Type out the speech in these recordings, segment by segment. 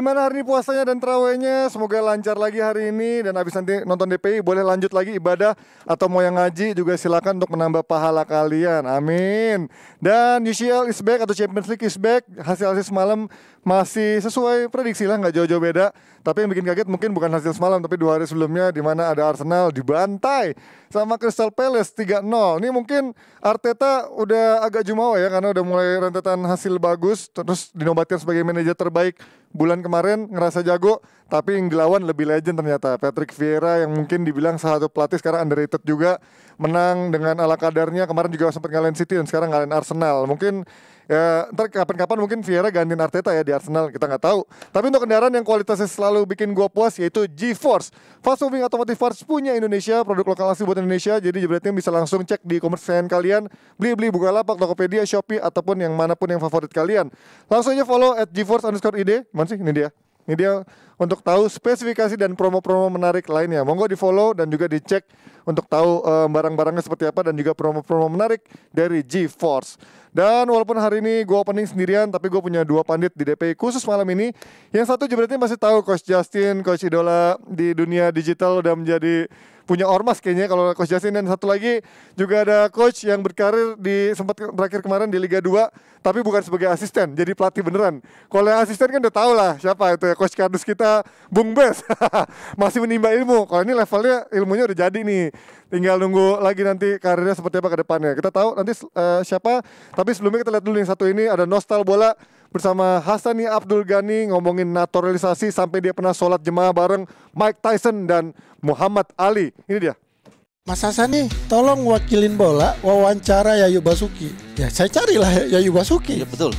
gimana hari ini puasanya dan terawihnya? Semoga lancar lagi hari ini dan habis nanti nonton DPI boleh lanjut lagi ibadah atau mau yang ngaji juga silakan untuk menambah pahala kalian. Amin. Dan UCL is back atau Champions League is back. Hasil hasil semalam masih sesuai prediksi lah nggak jauh-jauh beda. Tapi yang bikin kaget mungkin bukan hasil semalam tapi dua hari sebelumnya di mana ada Arsenal dibantai sama Crystal Palace 3-0. Ini mungkin Arteta udah agak jumawa ya karena udah mulai rentetan hasil bagus terus dinobatkan sebagai manajer terbaik bulan kemarin ngerasa jago tapi yang dilawan lebih legend ternyata Patrick Vieira yang mungkin dibilang salah satu pelatih sekarang underrated juga menang dengan ala kadarnya kemarin juga sempat ngalahin City dan sekarang ngalahin Arsenal. Mungkin ya, ntar kapan-kapan mungkin Vieira gantiin Arteta ya di Arsenal kita nggak tahu tapi untuk kendaraan yang kualitasnya selalu bikin gua puas yaitu GeForce fast moving automotive Force punya Indonesia produk lokal asli buat Indonesia jadi jebretnya bisa langsung cek di e-commerce kalian beli beli buka lapak Tokopedia Shopee ataupun yang manapun yang favorit kalian langsung aja follow at GeForce underscore ID mana sih ini dia ini dia untuk tahu spesifikasi dan promo-promo menarik lainnya. Monggo di follow dan juga dicek untuk tahu eh, barang-barangnya seperti apa dan juga promo-promo menarik dari GeForce. Dan walaupun hari ini gue opening sendirian, tapi gue punya dua pandit di DPI khusus malam ini. Yang satu jebretnya masih tahu Coach Justin, Coach Idola di dunia digital udah menjadi punya ormas kayaknya kalau coach Jasin dan satu lagi juga ada coach yang berkarir di sempat terakhir kemarin di Liga 2 tapi bukan sebagai asisten jadi pelatih beneran kalau yang asisten kan udah tau lah siapa itu ya coach kardus kita Bung Bes masih menimba ilmu kalau ini levelnya ilmunya udah jadi nih tinggal nunggu lagi nanti karirnya seperti apa ke depannya kita tahu nanti uh, siapa tapi sebelumnya kita lihat dulu yang satu ini ada Nostal Bola bersama Hasani Abdul Ghani ngomongin naturalisasi sampai dia pernah sholat jemaah bareng Mike Tyson dan Muhammad Ali. Ini dia. Mas Hasan tolong wakilin bola wawancara Yayu Basuki. Ya saya carilah Yayu Basuki. Ya betul.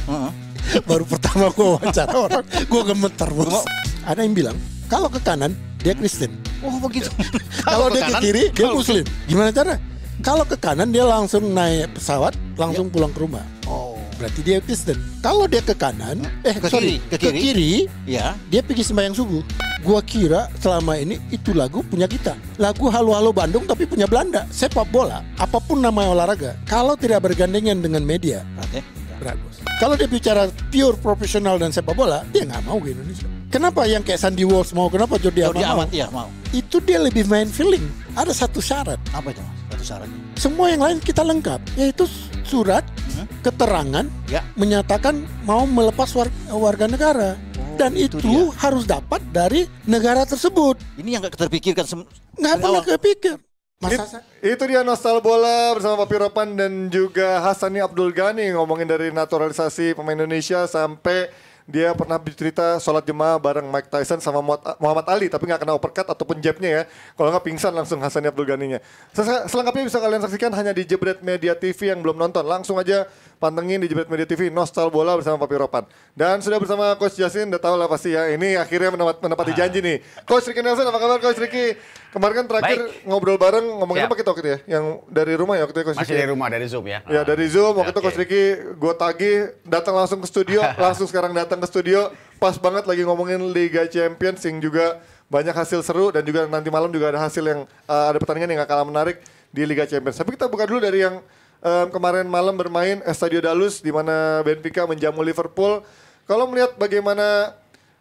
Baru pertama gue wawancara orang, gue gemeter bos. Ada yang bilang kalau ke kanan dia Kristen. Oh begitu. kalau dia ke kiri dia Muslim. Gimana cara? Kalau ke kanan dia langsung naik pesawat, langsung ya. pulang ke rumah. Oh berarti dia Kristen. Kalau dia ke kanan, eh ke sorry, kiri, ke kiri, ke kiri ya. dia pergi sembahyang subuh. Gua kira selama ini itu lagu punya kita. Lagu Halo Halo Bandung tapi punya Belanda. Sepak bola, apapun nama olahraga, kalau tidak bergandengan dengan media, berarti Kalau dia bicara pure profesional dan sepak bola, dia nggak mau ke Indonesia. Kenapa yang kayak Sandy Walsh mau? Kenapa Jordi Amat? Jordi Amat mau? iya mau. Itu dia lebih main feeling. Ada satu syarat. Apa itu? Satu syaratnya? Semua yang lain kita lengkap, yaitu surat keterangan ya. menyatakan mau melepas warga, warga negara oh, dan itu, itu harus dapat dari negara tersebut. Ini yang nggak terpikirkan nggak pernah kepikir. Masa It, itu dia Nostal Bola bersama Papi Ropan dan juga Hasani Abdul Ghani ngomongin dari naturalisasi pemain Indonesia sampai dia pernah bercerita sholat jemaah bareng Mike Tyson sama Muhammad Ali tapi nggak kena uppercut ataupun jabnya ya. Kalau nggak pingsan langsung Hasan Abdul Ghani-nya Selengkapnya bisa kalian saksikan hanya di Jebret Media TV yang belum nonton. Langsung aja Pantengin di Jebret Media TV Nostal Bola bersama Papi Ropan. Dan sudah bersama Coach Jasin, udah tau lah pasti ya. Ini akhirnya menepat, menepati janji nih. Coach Ricky Nelson, apa kabar Coach Ricky? Kemarin kan terakhir Baik. ngobrol bareng ngomongin ya. apa kita waktu itu ya? Yang dari rumah ya waktu itu Coach Masih Ricky. dari ya? rumah, dari Zoom ya. Ya ah. dari Zoom, waktu okay. Coach Ricky gue tagi datang langsung ke studio, langsung sekarang datang ke studio. Pas banget lagi ngomongin Liga Champions yang juga banyak hasil seru dan juga nanti malam juga ada hasil yang uh, ada pertandingan yang gak kalah menarik di Liga Champions. Tapi kita buka dulu dari yang um, kemarin malam bermain Estadio Dalus di mana Benfica menjamu Liverpool. Kalau melihat bagaimana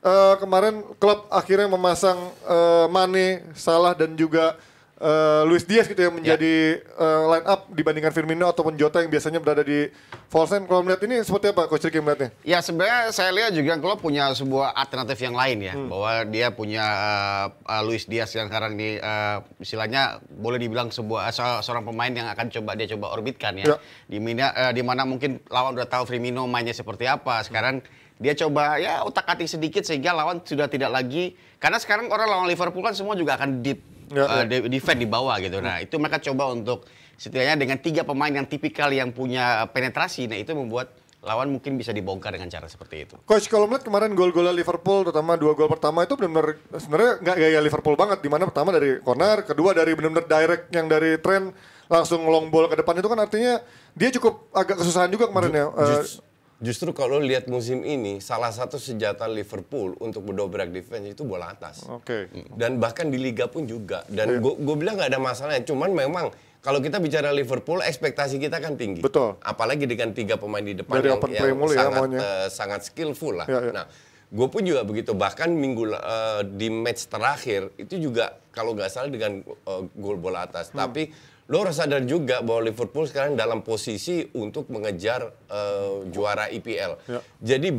uh, kemarin klub akhirnya memasang uh, Mane, Salah dan juga uh, Luis Diaz gitu yang ya. menjadi yeah. uh, line up dibandingkan Firmino ataupun Jota yang biasanya berada di false nine. Kalau melihat ini seperti apa Coach Ricky melihatnya? Ya sebenarnya saya lihat juga klub punya sebuah alternatif yang lain ya. Hmm. Bahwa dia punya uh, uh, Luis Diaz yang sekarang di uh, istilahnya boleh dibilang sebuah uh, seorang pemain yang akan coba dia coba orbitkan ya. Yeah. Di mana uh, di mana mungkin lawan udah tahu Firmino mainnya seperti apa. Sekarang dia coba ya utak atik sedikit sehingga lawan sudah tidak lagi karena sekarang orang lawan Liverpool kan semua juga akan deep yeah, ya, uh, ya. defend di bawah gitu. Nah, itu mereka coba untuk setidaknya dengan tiga pemain yang tipikal yang punya penetrasi, nah itu membuat lawan mungkin bisa dibongkar dengan cara seperti itu. Coach kalau melihat kemarin gol gol Liverpool terutama dua gol pertama itu benar-benar sebenarnya nggak gaya Liverpool banget Dimana pertama dari corner, kedua dari benar-benar direct yang dari tren langsung long ball ke depan itu kan artinya dia cukup agak kesusahan juga kemarin ya. Eh, Just, uh, Justru kalau lihat musim ini, salah satu senjata Liverpool untuk mendobrak defense itu bola atas. Oke. Okay. Mm. Dan bahkan di Liga pun juga. Dan yeah. gue bilang nggak ada masalahnya. Cuman memang kalau kita bicara Liverpool, ekspektasi kita kan tinggi. Betul. Apalagi dengan tiga pemain di depan Dari yang, yang ya, sangat, ya, uh, sangat skillful lah. Yeah, yeah. Nah, gue pun juga begitu. Bahkan minggu uh, di match terakhir itu juga kalau nggak salah dengan uh, gol bola atas. Hmm. Tapi lo harus sadar juga bahwa Liverpool sekarang dalam posisi untuk mengejar uh, juara IPL. Ya. Jadi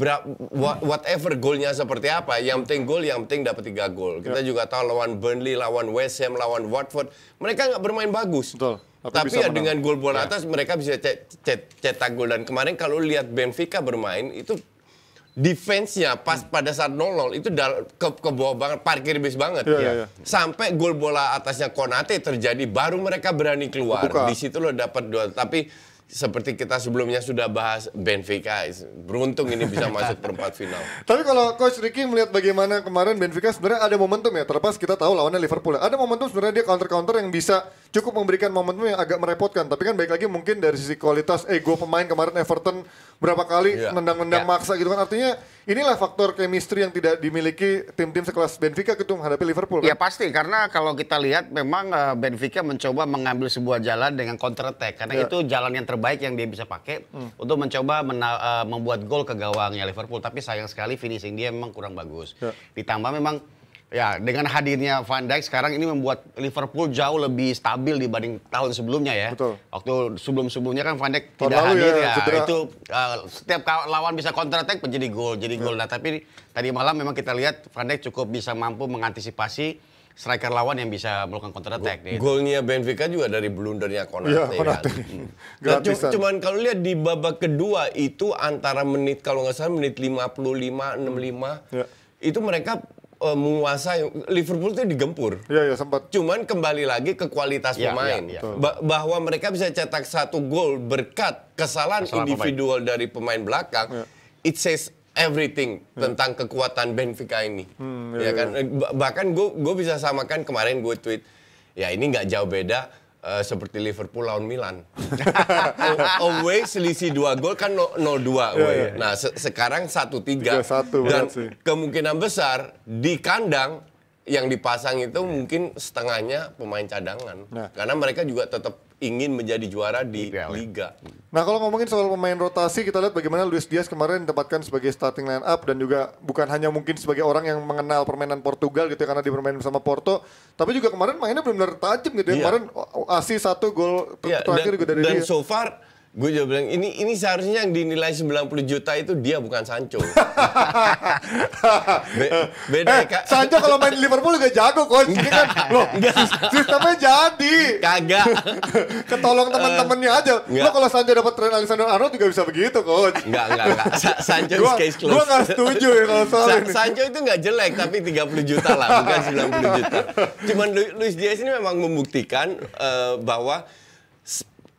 whatever golnya seperti apa, yang penting gol, yang penting dapat tiga gol. Kita ya. juga tahu lawan Burnley, lawan West Ham, lawan Watford, mereka nggak bermain bagus. Betul. Tapi, tapi ya dengan gol bola ya. atas mereka bisa cet, cet, cetak gol dan kemarin kalau lihat Benfica bermain itu defense-nya pas hmm. pada saat 0-0 itu ke, ke bawah banget, parkir bis banget. Yeah, ya. yeah, yeah. Iya. Sampai gol bola atasnya Konate terjadi, baru mereka berani keluar. Buka. Di situ lo dapat dua. Tapi seperti kita sebelumnya sudah bahas Benfica, beruntung ini bisa masuk perempat final. Tapi kalau Coach Ricky melihat bagaimana kemarin Benfica sebenarnya ada momentum ya, terlepas kita tahu lawannya Liverpool. Ada momentum sebenarnya dia counter-counter yang bisa cukup memberikan momentum yang agak merepotkan. Tapi kan baik lagi mungkin dari sisi kualitas ego eh, pemain kemarin Everton berapa kali yeah. nendang-nendang yeah. maksa gitu kan. Artinya inilah faktor chemistry yang tidak dimiliki tim-tim sekelas Benfica gitu menghadapi Liverpool. Iya, kan? Ya pasti karena kalau kita lihat memang eh, Benfica mencoba mengambil sebuah jalan dengan counter attack karena yeah. itu jalan yang terbaik yang dia bisa pakai hmm. untuk mencoba eh, membuat gol ke gawangnya Liverpool. Tapi sayang sekali finishing dia memang kurang bagus. Yeah. Ditambah memang Ya, dengan hadirnya Van Dijk sekarang ini membuat Liverpool jauh lebih stabil dibanding tahun sebelumnya ya. Betul. Waktu sebelum-sebelumnya kan Van Dijk tidak ya, hadir ya. ya. Itu uh, setiap lawan bisa counter attack menjadi gol, jadi gol. Iya. Nah, tapi tadi malam memang kita lihat Van Dijk cukup bisa mampu mengantisipasi striker lawan yang bisa melakukan counter attack. Go, gitu. Golnya Benfica juga dari blundernya Konate. Iya, ya, Konate. Ya. Hmm. Nah, cuman kalau lihat di babak kedua itu antara menit kalau nggak salah menit 55 65 ya. itu mereka uh, menguasai Liverpool itu digempur. Iya, iya sempat. Cuman kembali lagi ke kualitas ya, pemain. Ya, ya. Ba bahwa mereka bisa cetak satu gol berkat kesalahan, kesalahan individual pemain. dari pemain belakang. Ya. It says everything ya. tentang kekuatan Benfica ini. Hmm, iya, ya iya. kan ya. bahkan gue gue bisa samakan kemarin gue tweet ya ini nggak jauh beda uh, seperti Liverpool lawan Milan. away selisih dua gol kan 0-2 no, away. Yeah, yeah. Nah, se sekarang 1-3. Dan sih. kemungkinan besar di kandang yang dipasang itu yeah. mungkin setengahnya pemain cadangan. Nah. Karena mereka juga tetap ingin menjadi juara di IPL. liga. Nah, kalau ngomongin soal pemain rotasi, kita lihat bagaimana Luis Diaz kemarin ditempatkan sebagai starting line up dan juga bukan hanya mungkin sebagai orang yang mengenal permainan Portugal gitu ya karena bermain sama Porto, tapi juga kemarin mainnya benar-benar tajam gitu ya. Yeah. Kemarin oh, asis satu gol ter yeah, terakhir dan, juga dari dan dia. Dan so far Gue juga bilang ini ini seharusnya yang dinilai 90 juta itu dia bukan Sancho. Be beda eh, ya, kak. Sancho kalau main di Liverpool gak jago kok Ini kan loh sistemnya jadi. Kagak. Ketolong teman-temannya aja. Lo kalau Sancho dapat tren Alexander Arnold juga bisa begitu kok Enggak enggak enggak. Sancho is case close. Gue gak setuju ya kalau soal Sa ini. Sancho itu gak jelek tapi 30 juta lah bukan 90 juta. Cuman Luis Diaz ini memang membuktikan uh, bahwa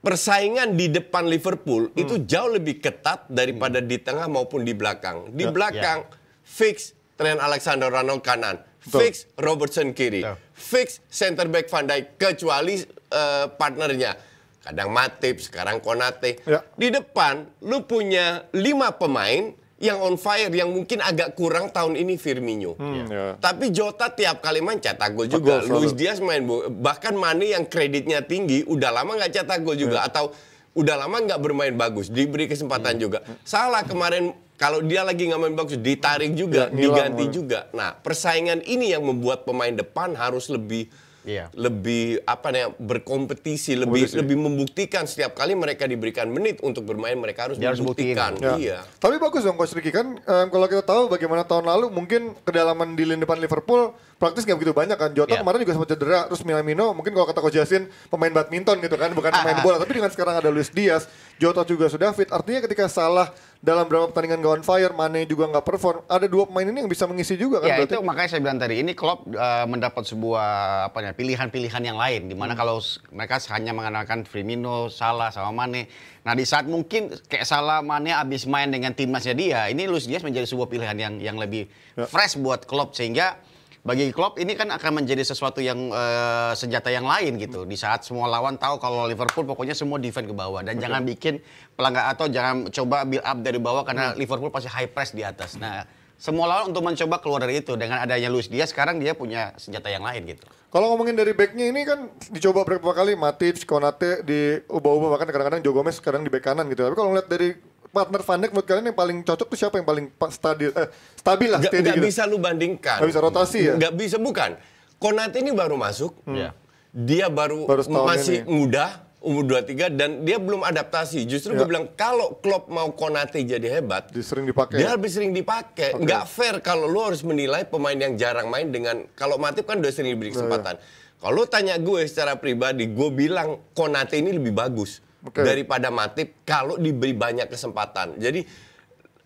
persaingan di depan Liverpool hmm. itu jauh lebih ketat daripada hmm. di tengah maupun di belakang. Di yeah. belakang yeah. fix Trent Alexander Arnold kanan, Betul. fix Robertson kiri, yeah. fix center back Van Dijk kecuali uh, partnernya. Kadang Matip, sekarang Konate. Yeah. Di depan lu punya lima pemain yang on fire yang mungkin agak kurang tahun ini Firmino. Hmm, yeah. Ya. Tapi Jota tiap kali main cetak gol juga. Luis Diaz main bahkan Mane yang kreditnya tinggi udah lama nggak cetak gol juga yeah. atau udah lama nggak bermain bagus diberi kesempatan hmm. juga. Salah kemarin kalau dia lagi nggak main bagus ditarik juga, yeah, diganti juga. Nah, persaingan ini yang membuat pemain depan harus lebih yeah. lebih apa nih berkompetisi, lebih Boleh lebih membuktikan setiap kali mereka diberikan menit untuk bermain mereka harus Dia membuktikan. Harus iya. ya. Iya. Tapi bagus dong Coach kan um, kalau kita tahu bagaimana tahun lalu mungkin kedalaman di lini depan Liverpool praktis nggak begitu banyak kan. Jota yeah. kemarin juga sempat cedera, terus Milamino mungkin kalau kata Coach Jasin pemain badminton gitu kan, bukan pemain ah. bola. Tapi dengan sekarang ada Luis Diaz, Jota juga sudah fit. Artinya ketika salah dalam beberapa pertandingan gawan Fire, Mane juga nggak perform. Ada dua pemain ini yang bisa mengisi juga kan? Ya berarti? itu makanya saya bilang tadi ini klub uh, eh, mendapat sebuah apa ya pilihan-pilihan yang lain. Dimana hmm. kalau mereka hanya mengandalkan Firmino, Salah sama Mane. Nah di saat mungkin kayak Salah, Mane abis main dengan timnasnya dia, ini Luis Diaz menjadi sebuah pilihan yang yang lebih ya. fresh buat klub sehingga bagi Klopp ini kan akan menjadi sesuatu yang uh, senjata yang lain gitu. Di saat semua lawan tahu kalau Liverpool pokoknya semua defend ke bawah dan Betul. jangan bikin pelanggar atau jangan coba build up dari bawah karena hmm. Liverpool pasti high press di atas. Nah, semua lawan untuk mencoba keluar dari itu dengan adanya Luis Diaz sekarang dia punya senjata yang lain gitu. Kalau ngomongin dari backnya ini kan dicoba beberapa kali Matic, Konate di ubah-ubah bahkan kadang-kadang Joe Gomez sekarang di back kanan gitu. Tapi kalau ngeliat dari partner Van Dijk buat kalian yang paling cocok tuh siapa yang paling stabil eh, stabil lah gak, gak gitu? bisa lu bandingkan gak bisa rotasi ya gak bisa bukan Konate ini baru masuk hmm. Ya. dia baru, baru masih ini. muda umur 23 dan dia belum adaptasi. Justru ya. gue bilang kalau Klopp mau Konate jadi hebat, dia sering dipakai. Dia lebih sering dipakai. Okay. gak fair kalau lu harus menilai pemain yang jarang main dengan kalau Matip kan udah sering diberi iya, kesempatan. ya, ya. Kalau tanya gue secara pribadi, gue bilang Konate ini lebih bagus okay. daripada Matip kalau diberi banyak kesempatan. Jadi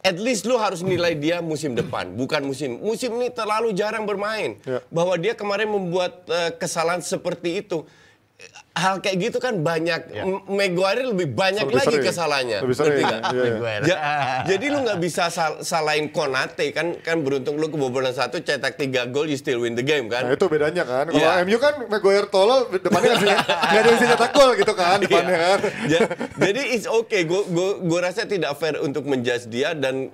at least lu harus nilai dia musim depan, bukan musim. Musim ini terlalu jarang bermain. Yeah. Bahwa dia kemarin membuat uh, kesalahan seperti itu hal kayak gitu kan banyak ya. lebih banyak lebih lagi sering. kesalahannya lebih Ya, jadi lu nggak bisa sal salahin Konate kan kan beruntung lu kebobolan satu cetak tiga gol you still win the game kan nah itu bedanya kan kalau ya. MU kan Meguari tolol depannya nggak ada yang bisa cetak gol gitu kan iya. depannya kan ja, jadi it's okay gua gua rasa tidak fair untuk menjudge dia dan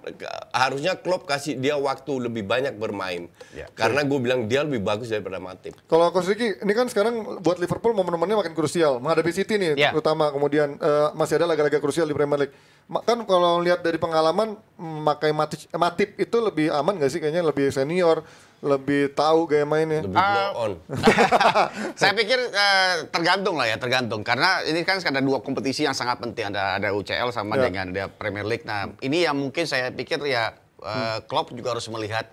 harusnya klub kasih dia waktu lebih banyak bermain ya. karena gue bilang dia lebih bagus daripada Matip kalau aku Ricky ini kan sekarang buat Liverpool momen-momennya yang krusial menghadapi City nih yeah. terutama kemudian uh, masih ada laga-laga krusial di Premier League. Kan kalau lihat dari pengalaman memakai Matip, eh, Matip itu lebih aman gak sih kayaknya lebih senior, lebih tahu gaya mainnya. Lebih blow ah. on. saya pikir uh, tergantung lah ya, tergantung karena ini kan ada dua kompetisi yang sangat penting ada ada UCL sama yeah. dengan ada Premier League. Nah, ini yang mungkin saya pikir ya uh, Klopp juga harus melihat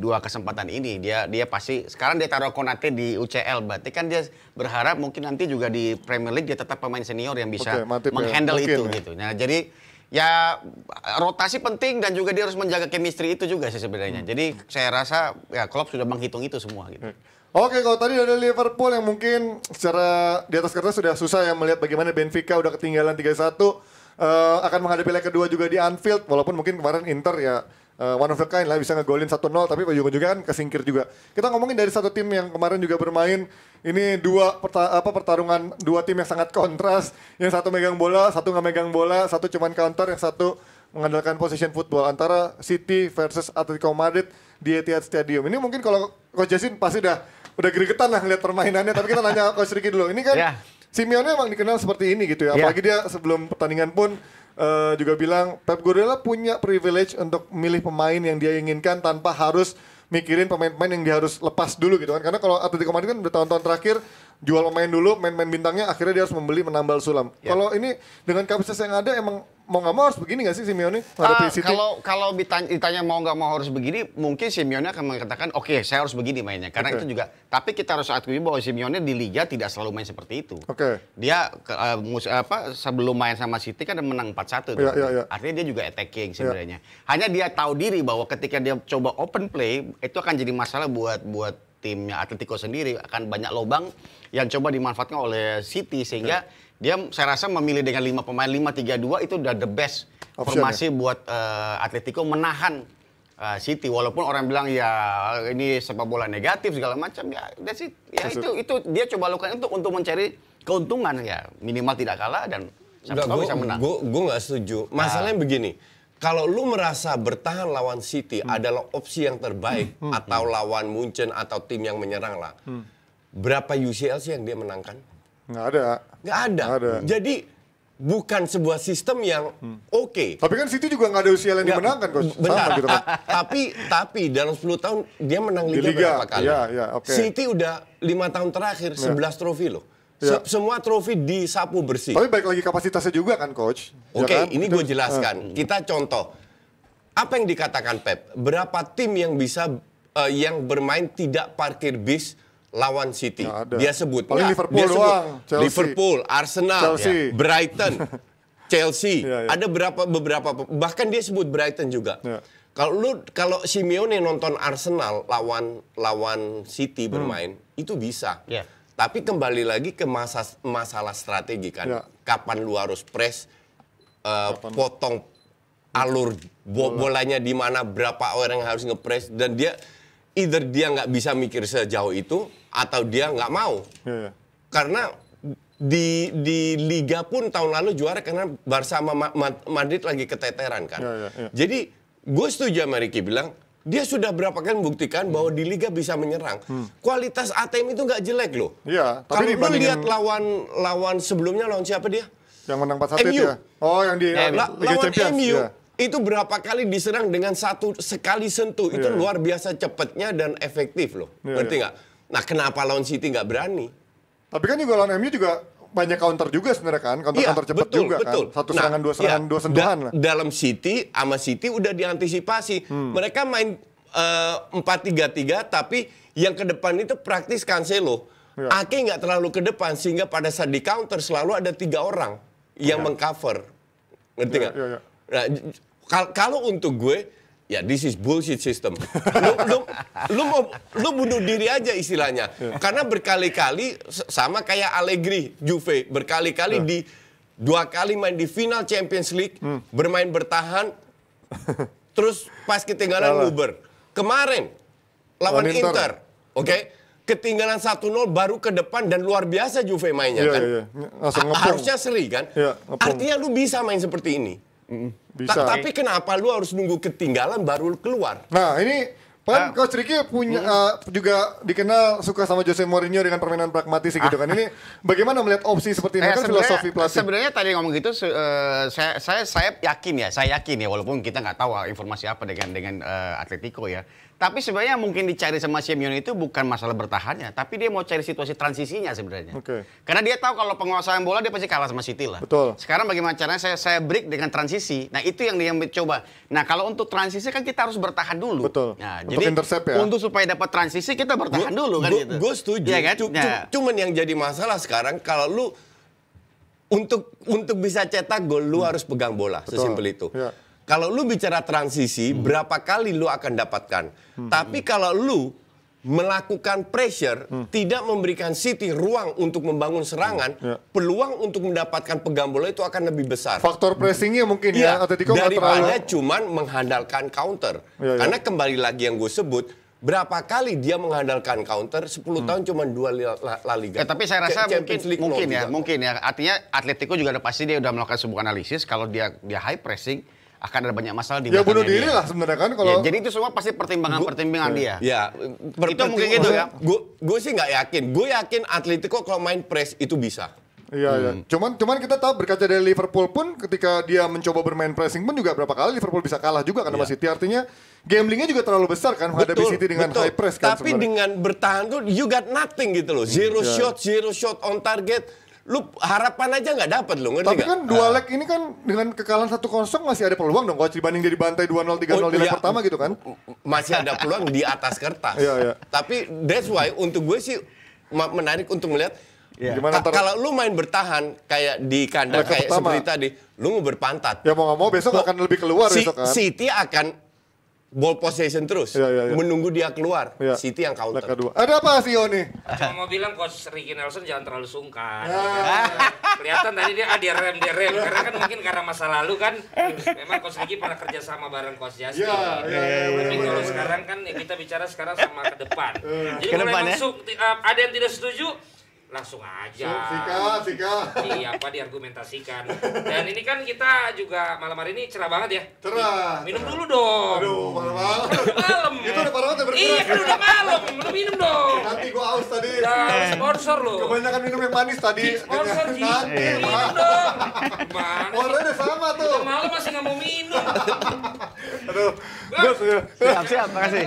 dua kesempatan ini dia dia pasti sekarang dia taruh Konate di UCL berarti kan dia berharap mungkin nanti juga di Premier League dia tetap pemain senior yang bisa okay, ya. menghandle ya. itu mungkin. gitu. Nah, jadi ya rotasi penting dan juga dia harus menjaga chemistry itu juga sih sebenarnya. Hmm. Jadi saya rasa ya Klopp sudah menghitung itu semua gitu. Hmm. Oke, kalau tadi ada Liverpool yang mungkin secara di atas kertas sudah susah ya melihat bagaimana Benfica udah ketinggalan 3-1 uh, eh, akan menghadapi leg kedua juga di Anfield walaupun mungkin kemarin Inter ya uh, one of the kind lah bisa ngegolin 1-0 tapi ujung-ujungnya kan kesingkir juga. Kita ngomongin dari satu tim yang kemarin juga bermain ini dua perta apa pertarungan dua tim yang sangat kontras. Yang satu megang bola, satu nggak megang bola, satu cuman counter, yang satu mengandalkan position football antara City versus Atletico Madrid di Etihad Stadium. Ini mungkin kalau Coach Jasin pasti udah udah gregetan lah lihat permainannya tapi kita nanya Coach Ricky dulu. Ini kan yeah. Simeone emang dikenal seperti ini gitu ya. ya. Apalagi yeah. dia sebelum pertandingan pun uh, juga bilang Pep Guardiola punya privilege untuk milih pemain yang dia inginkan tanpa harus mikirin pemain-pemain yang dia harus lepas dulu gitu kan. Karena kalau Atletico Madrid kan bertahun-tahun terakhir jual pemain dulu, main-main bintangnya, akhirnya dia harus membeli menambal sulam. Yeah. Kalau ini dengan kapasitas yang ada emang mau nggak mau harus begini nggak sih Simeone? Uh, kalau kalau ditanya, mau nggak mau harus begini, mungkin Simeone akan mengatakan oke okay, saya harus begini mainnya. Karena okay. itu juga. Tapi kita harus akui bahwa Simeone di Liga tidak selalu main seperti itu. Oke. Okay. Dia uh, mus, apa sebelum main sama City kan menang 4-1. Yeah, yeah, yeah. Artinya dia juga attacking iya. sebenarnya. Yeah. Hanya dia tahu diri bahwa ketika dia coba open play itu akan jadi masalah buat buat timnya Atletico sendiri akan banyak lobang yang coba dimanfaatkan oleh City sehingga yeah. dia saya rasa memilih dengan lima pemain 5-3-2 itu udah the best Option formasi yeah. buat uh, Atletico menahan uh, City walaupun orang bilang ya ini sepak bola negatif segala macam ya that's ya itu itu dia coba lakukan untuk untuk mencari keuntungan ya minimal tidak kalah dan Gak, gua, bisa menang. Gue gue nggak setuju. Masalahnya nah. begini, kalau lu merasa bertahan lawan City hmm. adalah opsi yang terbaik hmm. Hmm. atau hmm. lawan Munchen atau tim yang menyerang lah. Hmm. Berapa UCL sih yang dia menangkan? Nggak ada. Nggak ada. ada. Jadi bukan sebuah sistem yang hmm. oke. Okay. Tapi kan City juga nggak ada UCL yang nggak, dimenangkan, Coach. Benar. gitu kan. tapi tapi dalam 10 tahun dia menang liga, Di liga berapa kali? Iya, iya, okay. City udah lima tahun terakhir ya. trofi loh. Ya. Semua trofi disapu bersih. Tapi baik lagi kapasitasnya juga kan coach. Ya Oke, okay, ya kan? ini gue jelaskan. Uh. Kita contoh. Apa yang dikatakan Pep? Berapa tim yang bisa uh, yang bermain tidak parkir bis lawan City? Dia sebut. Paling Liverpool dia sebut. doang. Chelsea. Liverpool, Arsenal, Chelsea. Ya, Brighton, Chelsea. Ya, ya. Ada berapa beberapa bahkan dia sebut Brighton juga. Ya. Kalau lu kalau Simeone nonton Arsenal lawan lawan City bermain, hmm. itu bisa. Yeah tapi kembali lagi ke masa, masalah strategi kan. Ya. Kapan lu harus press, uh, potong alur bo bolanya di mana, berapa orang yang harus ngepress, dan dia either dia nggak bisa mikir sejauh itu atau dia nggak mau. Ya, ya. Karena di di liga pun tahun lalu juara karena Barca sama Madrid lagi keteteran kan. Ya, ya, ya. Jadi gue setuju sama Ricky bilang dia sudah berapa kali membuktikan bahwa di liga bisa menyerang. Hmm. Kualitas ATM itu nggak jelek loh. Iya, tapi Kamu lihat lawan lawan sebelumnya lawan siapa dia? Yang menang 4-1 itu ya. Oh, yang di La nah, Liga lawan Champions. MU. Ya. Itu berapa kali diserang dengan satu sekali sentuh itu ya. luar biasa cepatnya dan efektif loh. Ya, Berarti iya. nggak? Ya. Nah, kenapa lawan City nggak berani? Tapi kan juga lawan MU juga banyak counter juga sebenarnya kan, counter counter iya, cepat betul, juga kan. betul. kan. Satu nah, serangan nah, dua serangan ya, dua sentuhan Dalam City sama City udah diantisipasi. Hmm. Mereka main eh, empat tiga tiga tapi yang ke depan itu praktis Cancelo. Ya. Ake nggak terlalu ke depan sehingga pada saat di counter selalu ada tiga orang yang ya. mengcover. Ngerti iya, nggak? Ya, ya, ya. Nah, kalau untuk gue ya this is bullshit system. Lu, lu, lu mau lu bunuh diri aja istilahnya. Karena berkali-kali sama kayak Allegri Juve berkali-kali di dua kali main di final Champions League hmm. bermain bertahan terus pas ketinggalan Uber. Kemarin lawan Inter, Inter oke? Okay? ketinggalan 1-0 baru ke depan dan luar biasa Juve mainnya yeah, kan. Yeah, iya, iya. yeah. Harusnya seri kan. Yeah, iya, Artinya lu bisa main seperti ini. Mm -hmm. Bisa. Ta tapi kenapa lu harus nunggu ketinggalan baru keluar? Nah, ini kan nah. Coach Ricky punya hmm. uh, juga dikenal suka sama Jose Mourinho dengan permainan pragmatis gitu kan. Ah. Ini bagaimana melihat opsi seperti ini nah, kan filosofi pelatih? Sebenarnya tadi ngomong gitu uh, saya, saya saya yakin ya, saya yakin ya walaupun kita nggak tahu ah, informasi apa dengan dengan uh, Atletico ya. Tapi sebenarnya mungkin dicari sama Simeone itu bukan masalah bertahannya, tapi dia mau cari situasi transisinya sebenarnya. Oke. Okay. Karena dia tahu kalau penguasaan bola dia pasti kalah sama City lah. Betul. Sekarang bagaimana caranya saya saya break dengan transisi. Nah, itu yang dia coba. Nah, kalau untuk transisi kan kita harus bertahan dulu. Betul. Nah, untuk jadi intercept ya. Untuk supaya dapat transisi kita bertahan gua, dulu kan gua, gitu. Gue setuju. Ya, kan? nah. Cuman yang jadi masalah sekarang kalau lu untuk untuk bisa cetak gol lu hmm. harus pegang bola, sesimpel itu. Ya kalau lu bicara transisi, hmm. berapa kali lu akan dapatkan? Hmm. Tapi kalau lu melakukan pressure, hmm. tidak memberikan City ruang untuk membangun serangan, hmm. yeah. peluang untuk mendapatkan pegang bola itu akan lebih besar. Faktor pressingnya mungkin ya, ya Atletico daripada terlalu... cuman mengandalkan counter. Yeah, yeah. Karena kembali lagi yang gue sebut, berapa kali dia mengandalkan counter 10 hmm. tahun cuma dua La, Liga. Ya, tapi saya rasa mungkin mungkin ya, mungkin ya. Artinya Atletico juga ada pasti dia udah melakukan sebuah analisis kalau dia dia high pressing akan ada banyak masalah di Ya bunuh diri lah sebenarnya kan kalau ya, jadi itu semua pasti pertimbangan-pertimbangan dia. Ya, itu mungkin gitu ya. Gue sih nggak yakin. Gue yakin Atletico kalau main press itu bisa. Iya, iya. hmm. iya. Cuman cuman kita tahu berkaca dari Liverpool pun ketika dia mencoba bermain pressing pun juga berapa kali Liverpool bisa kalah juga karena masih iya. City. Artinya gamblingnya juga terlalu besar kan menghadapi City dengan betul. high press kan. Tapi sebenernya. dengan bertahan tuh you got nothing gitu loh. Zero yeah. shot, zero shot on target lu harapan aja nggak dapat lu ngerti Tapi gak? kan dua nah. leg ini kan dengan kekalahan satu kosong masih ada peluang dong kalau dibanding jadi bantai dua nol tiga nol oh, di leg ya, pertama gitu kan. Masih ada peluang di atas kertas. Iya, iya. Tapi that's why untuk gue sih menarik untuk melihat Yeah. kalau lu main bertahan kayak di kandang kayak pertama. seperti tadi, lu mau berpantat. Ya mau nggak mau besok lu, akan lebih keluar si, besok kan. City akan ball possession terus, ya, ya, ya. menunggu dia keluar, ya. City yang counter. Kedua. Ada apa sih nih? Cuma mau bilang coach Ricky Nelson jangan terlalu sungkan. Ya. Kelihatan tadi dia ah, dia rem dia rem iya. karena kan mungkin karena masa lalu kan eh. memang coach Ricky pernah kerja sama bareng coach Justin. Ya, ya, ya, ya, Tapi ya, kalau iya, sekarang kan ya kita bicara sekarang sama ke depan. Ya. Jadi kalau ah, ya? Masuk, ada yang tidak setuju, langsung aja sika sika iya apa diargumentasikan dan ini kan kita juga malam hari ini cerah banget ya cerah minum cerah. dulu dong aduh malam malam itu udah parah banget. Ya, iya kan udah malam minum minum dong nanti gua aus tadi nah, sponsor lo kebanyakan minum yang manis tadi sponsor sih nanti eh. minum dong gimana orangnya sama tuh udah malam masih nggak mau minum aduh gua siap siap makasih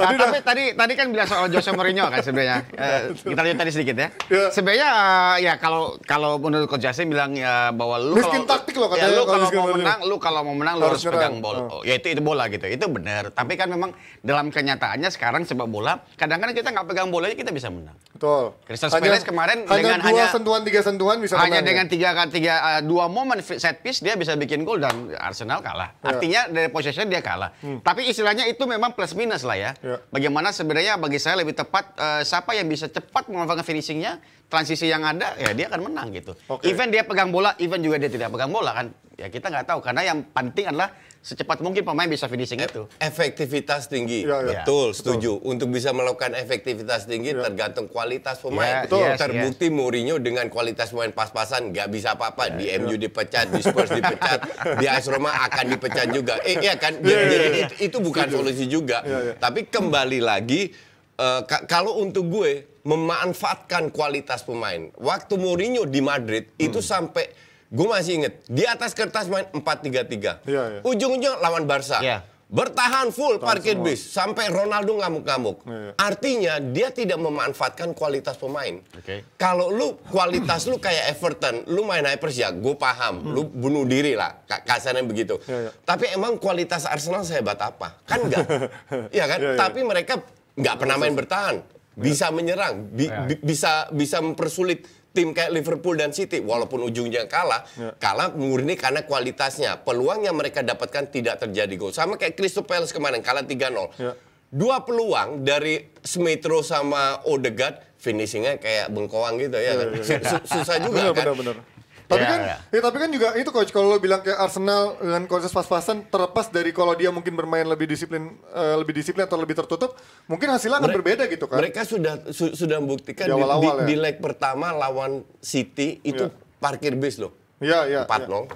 tadi ah, tapi tadi tadi kan bilang soal Jose Mourinho kan sebenarnya. uh, kita lihat tadi sedikit ya. ya. Sebenarnya uh, ya kalau kalau menurut Coach Jose bilang ya bahwa lu miskin kalau, taktik lo ya, katanya. Ya, lu kalau mau menang, lu kalau mau menang lu harus, harus pegang bola. Oh. Ya itu itu bola gitu. Itu benar. Tapi kan memang dalam kenyataannya sekarang sepak bola kadang-kadang kita nggak pegang bolanya kita bisa menang. Betul. Christian Palace kemarin hanya dengan dua hanya sentuhan tiga sentuhan bisa hanya menang. dengan ya? dengan tiga tiga uh, dua momen set piece dia bisa bikin gol dan Arsenal kalah. Ya. Artinya dari posisinya dia kalah. Hmm. Tapi istilahnya itu memang plus minus lah ya iya. Ya. Bagaimana sebenarnya bagi saya lebih tepat uh, siapa yang bisa cepat memanfaatkan finishingnya, transisi yang ada ya dia akan menang gitu. Okay. Event dia pegang bola, event juga dia tidak pegang bola kan, ya kita nggak tahu karena yang penting adalah secepat mungkin pemain bisa finishing e itu. Efektivitas tinggi, ya, ya. betul, setuju. Betul. Untuk bisa melakukan efektivitas tinggi ya. tergantung kualitas pemain. Ya, betul. Yes, Terbukti yes. Mourinho dengan kualitas pemain pas-pasan nggak bisa apa-apa. Ya, di ya. MU dipecat, di Spurs dipecat, di AS Roma akan dipecat juga. Eh, iya kan? Ya, Jadi ya, Itu, itu bukan setuju. solusi juga. Ya, ya. Tapi kembali lagi, uh, kalau untuk gue memanfaatkan kualitas pemain. Waktu Mourinho di Madrid hmm. itu sampai Gue masih inget, di atas kertas main empat tiga tiga iya, iya, Ujung-ujung lawan Barca. Iya. Bertahan full Tahan parkir semua. bis sampai Ronaldo ngamuk-ngamuk. Iya. iya. Artinya dia tidak memanfaatkan kualitas pemain. Okay. Kalau lu kualitas lu kayak Everton, lu main hypers ya, gue paham. Hmm. Lu bunuh diri lah, kasarnya begitu. Iya, iya. Tapi emang kualitas Arsenal sehebat apa? Kan enggak. ya kan? Iya, iya. Tapi mereka nggak pernah main bertahan. Iya. Bisa menyerang, bi bi bisa bisa mempersulit tim kayak Liverpool dan City walaupun ujungnya kalah ya. kalah murni karena kualitasnya peluang yang mereka dapatkan tidak terjadi gol sama kayak Crystal Palace kemarin kalah 3-0 ya. dua peluang dari Smith sama Odegaard finishingnya kayak bengkoang gitu ya kan. ya, ya, ya. susah juga bener, kan bener, bener. Tapi yeah, kan, yeah. ya tapi kan juga itu coach kalau lo bilang kayak Arsenal dengan konsep pas-pasan terlepas dari kalau dia mungkin bermain lebih disiplin, uh, lebih disiplin atau lebih tertutup, mungkin hasilnya akan mereka, berbeda gitu kan. Mereka sudah su sudah membuktikan di, di, ya. di leg pertama lawan City itu yeah. parkir bis loh. Iya, iya. Empat nol.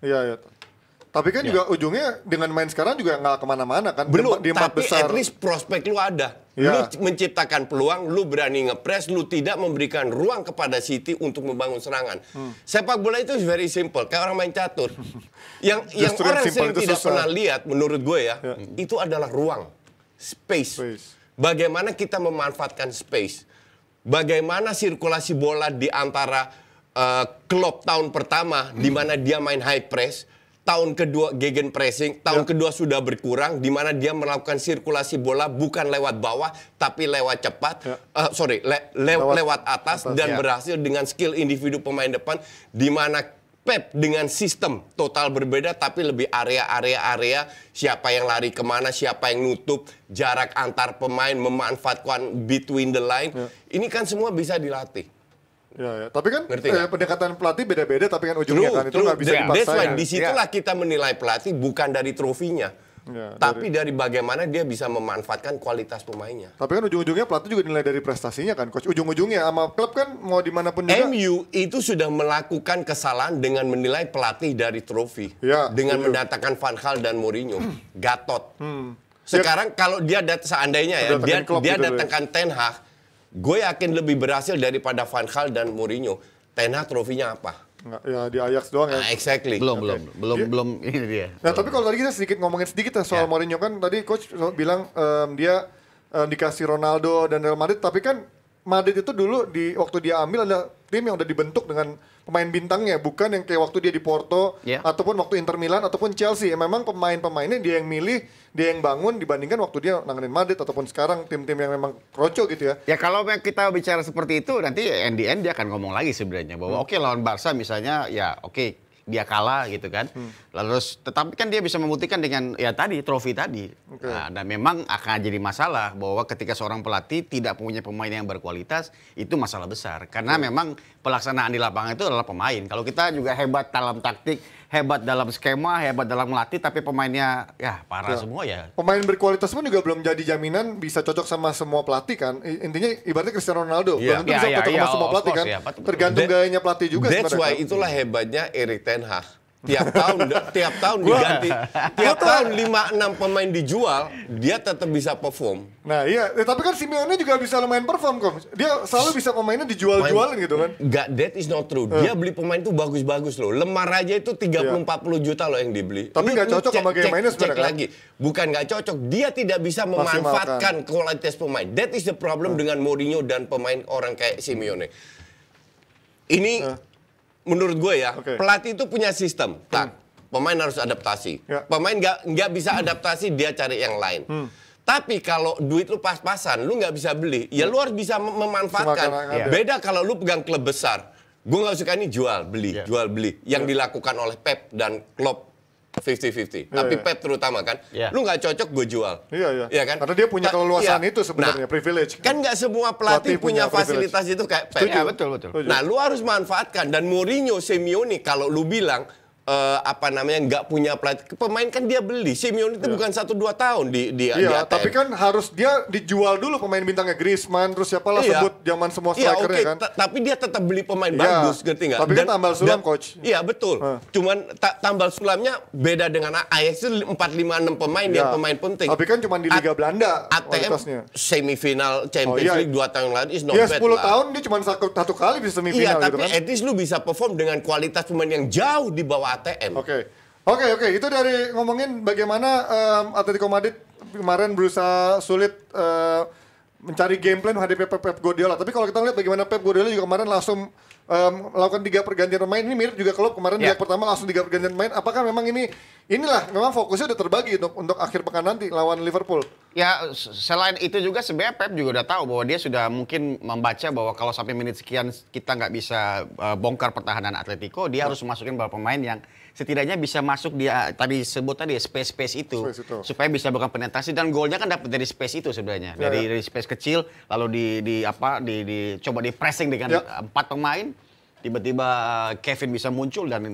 Iya, iya. Tapi kan ya. juga ujungnya dengan main sekarang juga nggak kemana-mana kan? Belum. Di empat tapi besar. at least prospek lu ada. Ya. Lu menciptakan peluang, lu berani ngepres, lu tidak memberikan ruang kepada City untuk membangun serangan. Hmm. Sepak bola itu very simple, kayak orang main catur. yang yang orang sering tidak susah. pernah lihat, menurut gue ya, ya, itu adalah ruang, space. space. Bagaimana kita memanfaatkan space? Bagaimana sirkulasi bola di antara uh, eh, klub tahun pertama, hmm. di mana dia main high press? tahun kedua gegen pressing, tahun ya. kedua sudah berkurang di mana dia melakukan sirkulasi bola bukan lewat bawah tapi lewat cepat, ya. uh, sorry le, le, lewat, lewat atas, atas dan ya. berhasil dengan skill individu pemain depan di mana Pep dengan sistem total berbeda tapi lebih area-area-area siapa yang lari kemana, siapa yang nutup, jarak antar pemain memanfaatkan between the line. Ya. Ini kan semua bisa dilatih. Ya, ya. Tapi kan Ngerti eh, pendekatan pelatih beda-beda tapi kan ujungnya true, kan itu nggak bisa yeah. dipaksain. Baseline. di Disitulah ya. yeah. kita menilai pelatih bukan dari trofinya. Ya, tapi dari, dari bagaimana dia bisa memanfaatkan kualitas pemainnya. Tapi kan ujung-ujungnya pelatih juga nilai dari prestasinya kan, coach. Ujung-ujungnya sama klub kan mau dimanapun juga. MU itu sudah melakukan kesalahan dengan menilai pelatih dari trofi, ya, dengan setuju. mendatangkan Van Gaal dan Mourinho, hmm. Gatot. Hmm. Ya. Sekarang ya, kalau dia dat seandainya ya, dia dia gitu ya. datangkan ya. Ten Hag, Gue yakin lebih berhasil daripada Van Gaal dan Mourinho. Ten trofinya apa? Nggak, ya di Ajax doang ya. Uh, exactly. Belum, okay. belum, belum, dia, belum ini dia. Nah, belum. tapi kalau tadi kita sedikit ngomongin sedikit ya soal yeah. Mourinho kan tadi coach bilang um, dia um, dikasih Ronaldo dan Real Madrid tapi kan Madrid itu dulu di waktu dia ambil ada tim yang udah dibentuk dengan pemain bintangnya bukan yang kayak waktu dia di Porto yeah. ataupun waktu Inter Milan ataupun Chelsea ya, memang pemain-pemainnya dia yang milih dia yang bangun dibandingkan waktu dia nanganin Madrid ataupun sekarang tim-tim yang memang kroco gitu ya ya kalau kita bicara seperti itu nanti NDN dia akan ngomong lagi sebenarnya bahwa hmm. oke okay, lawan Barca misalnya ya oke okay, dia kalah gitu kan. Hmm. Lalu tetapi kan dia bisa membuktikan dengan ya tadi trofi tadi. Okay. Nah, dan memang akan jadi masalah bahwa ketika seorang pelatih tidak punya pemain yang berkualitas itu masalah besar karena hmm. memang pelaksanaan di lapangan itu adalah pemain. Kalau kita juga hebat dalam taktik hebat dalam skema, hebat dalam melatih, tapi pemainnya ya parah ya. semua ya. Pemain berkualitas pun juga belum jadi jaminan bisa cocok sama semua pelatih kan. Intinya ibaratnya Cristiano Ronaldo ya. belum tentu ya, bisa ya, cocok ya, sama ya, semua pelatih course, kan. Iya, Tergantung gayanya pelatih juga. That's why kan? itulah hebatnya Erik Ten Hag tiap tahun tiap tahun diganti tiap tahun lima enam pemain dijual dia tetap bisa perform nah iya ya, tapi kan Simeone juga bisa lumayan perform kok dia selalu bisa pemainnya dijual-jualin gitu kan gak that is not true dia beli pemain tuh bagus-bagus loh lemar aja itu tiga puluh empat puluh juta loh yang dibeli tapi nggak cocok sama game mainnya sebenarnya kan? lagi bukan nggak cocok dia tidak bisa memanfaatkan kualitas pemain that is the problem hmm. dengan Mourinho dan pemain orang kayak Simeone ini menurut gue ya, okay. pelatih itu punya sistem. Tak, hmm. pemain harus adaptasi. Ya. Pemain nggak nggak bisa hmm. adaptasi, dia cari yang lain. Hmm. Tapi kalau duit lu pas-pasan, lu nggak bisa beli, ya, ya. lu harus bisa memanfaatkan. Ya. Beda kalau lu pegang klub besar. Gue nggak suka ini jual beli, yeah. jual beli. Yang yeah. dilakukan oleh Pep dan Klopp Fifty fifty, Tapi yeah. Pep terutama kan, yeah. lu nggak cocok gue jual. Iya yeah, iya. Yeah. Iya kan? Karena dia punya nah, keluasan yeah. itu sebenarnya nah, privilege. Kan nggak semua pelatih, punya, punya fasilitas itu kayak pet. Ya, betul betul. Nah, lu harus manfaatkan dan Mourinho, Simeone kalau lu bilang uh, apa namanya nggak punya pelatih pemain kan dia beli Simeone itu yeah. bukan satu dua tahun di di, yeah, di tapi kan harus dia dijual dulu pemain bintangnya Griezmann terus siapalah yeah. sebut zaman semua iya, striker yeah, okay. kan tapi dia tetap beli pemain yeah. bagus ngerti nggak tapi kan dan, kan tambal sulam dan, coach iya betul huh. cuman ta tambal sulamnya beda dengan Ajax itu empat lima enam pemain yeah. yang pemain penting tapi kan cuma di Liga A Belanda ATM semifinal oh, Champions oh, iya. yeah. League dua tahun lalu is not yeah, bad 10 lah. tahun dia cuma satu, kali di semifinal yeah, gitu tapi kan at lu bisa perform dengan kualitas pemain yang jauh di bawah ATM. Oke. Okay. Oke okay, oke okay. itu dari ngomongin bagaimana um, Atletico Madrid kemarin berusaha sulit uh, mencari game plan menghadapi Pep, Pep Guardiola. Tapi kalau kita lihat bagaimana Pep Guardiola juga kemarin langsung um, melakukan tiga pergantian pemain ini mirip juga kalau kemarin yeah. dia pertama langsung tiga pergantian pemain apakah memang ini inilah memang fokusnya udah terbagi untuk untuk akhir pekan nanti lawan Liverpool ya selain itu juga sebenarnya Pep juga udah tahu bahwa dia sudah mungkin membaca bahwa kalau sampai menit sekian kita nggak bisa uh, bongkar pertahanan Atletico dia oh. harus masukin beberapa pemain yang setidaknya bisa masuk di ah, tadi sebut tadi ya, space space itu, space itu. supaya bisa bukan penetrasi dan golnya kan dapat dari space itu sebenarnya ya, dari ya. dari space kecil lalu di di apa di, di coba di pressing dengan ya. empat pemain tiba-tiba ah, Kevin bisa muncul dan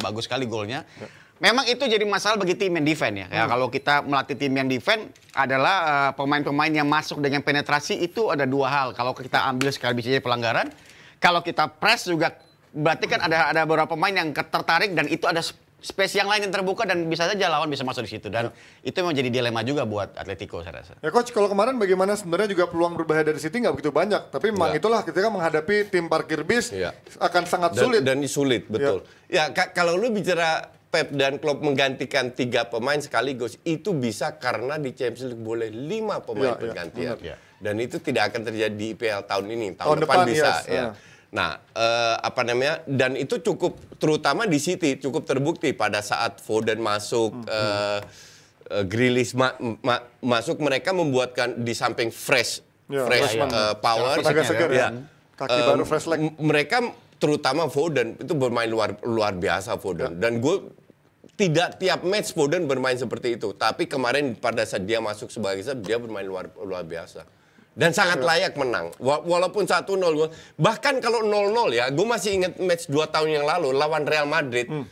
bagus sekali golnya. Ya. Memang itu jadi masalah bagi tim yang defend ya. ya hmm. kalau kita melatih tim yang defend adalah ah, pemain-pemain uh, yang masuk dengan penetrasi itu ada dua hal. Kalau kita ambil sekali bicara pelanggaran, kalau kita press juga berarti kan ada ada beberapa pemain yang tertarik dan itu ada space yang lain yang terbuka dan bisa saja lawan bisa masuk di situ dan ya. itu memang jadi dilema juga buat Atletico saya rasa. Ya coach, kalau kemarin bagaimana sebenarnya juga peluang berbahaya dari City nggak begitu banyak, tapi ya. memang ya. itulah ketika menghadapi tim parkir bis ya. akan sangat sulit. Dan sulit ya. betul. Ya, ya kalau lu bicara Pep dan Klopp menggantikan tiga pemain sekaligus itu bisa karena di Champions League boleh lima pemain ya, ya. penggantian ya, dan itu tidak akan terjadi di IPL tahun ini tahun, tahun depan, depan bisa yes, ya. Uh. Nah, eh, apa namanya? Dan itu cukup terutama di City cukup terbukti pada saat Foden masuk hmm. eh, eh Grilis ma ma masuk mereka membuatkan di samping fresh ya, fresh ya, ya. Eh, power ya, ya. Kaki um, baru fresh leg. Eh, mereka terutama Foden itu bermain luar luar biasa Foden ya. dan gue tidak tiap match Foden bermain seperti itu tapi kemarin pada saat dia masuk sebagai sub dia bermain luar luar biasa dan sangat iya. layak menang. Walaupun 1-0 bahkan kalau 0-0 ya, gue masih ingat match 2 tahun yang lalu lawan Real Madrid. Hmm.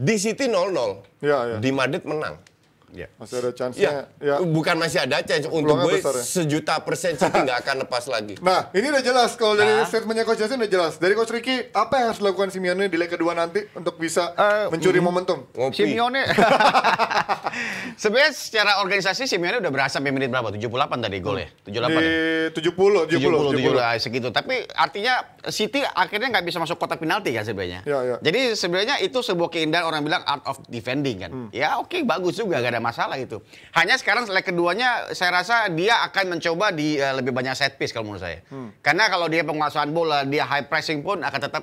Di City 0-0. Ya, ya. Di Madrid menang. Ya. Masih ada chance-nya. Ya, ya. Bukan masih ada chance. Untuk Peluangnya gue besar, ya? sejuta persen City nggak akan lepas lagi. Nah, ini udah jelas. Kalau nah. dari ya. statementnya Coach Justin udah jelas. Dari Coach Ricky, apa yang harus dilakukan Simeone di leg kedua nanti untuk bisa uh, mencuri mm, momentum? Ngopi. Simeone. Sebenarnya secara organisasi Simeone udah berasa di menit berapa? 78 tadi gol ya? 78 di, ya? 70, 70, 70, 70, 70. segitu. Tapi artinya City akhirnya nggak bisa masuk kotak penalti kan sebenarnya. Ya, ya. Jadi sebenarnya itu sebuah keindahan orang bilang art of defending kan. Hmm. Ya oke okay, bagus juga gak ada masalah itu. Hanya sekarang leg keduanya saya rasa dia akan mencoba di uh, lebih banyak set piece kalau menurut saya. Hmm. Karena kalau dia penguasaan bola, dia high pressing pun akan tetap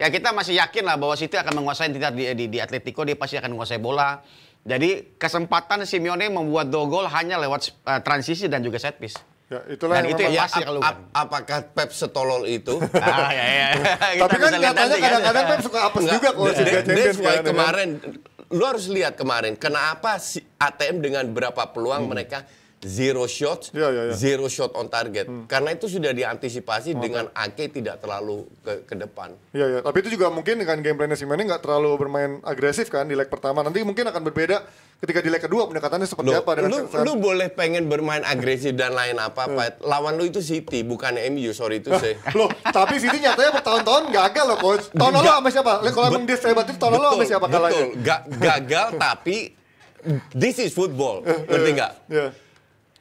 ya kita masih yakin lah bahwa City akan menguasai tidak di, di, di Atletico dia pasti akan menguasai bola. Jadi kesempatan Simeone membuat dua gol hanya lewat uh, transisi dan juga set piece. Ya, itulah Dan itu ya, pasti ap, ap, apakah Pep setolol itu? ah, ya, ya. ya. Tapi kan katanya kan. kadang-kadang Pep suka apes juga kalau sudah Champions. kemarin ya lu harus lihat kemarin kenapa si ATM dengan berapa peluang hmm. mereka zero shot, ya, ya, ya. zero shot on target. Hmm. Karena itu sudah diantisipasi okay. dengan Ake tidak terlalu ke, ke depan. Iya, ya. tapi itu juga mungkin dengan game plannya Simone nggak terlalu bermain agresif kan di leg pertama. Nanti mungkin akan berbeda ketika di leg kedua pendekatannya seperti lu, apa. Dengan lu, lu boleh pengen bermain agresif dan lain apa-apa. Hmm. Lawan lu itu City, bukan MU, sorry itu sih. Loh, tapi City nyatanya bertahun-tahun gagal loh coach. Tahun lalu sama siapa? Kalau emang dia sebatif, itu tahun lalu sama siapa Betul, Betul, Ga gagal tapi this is football, eh, ngerti eh, nggak? Yeah.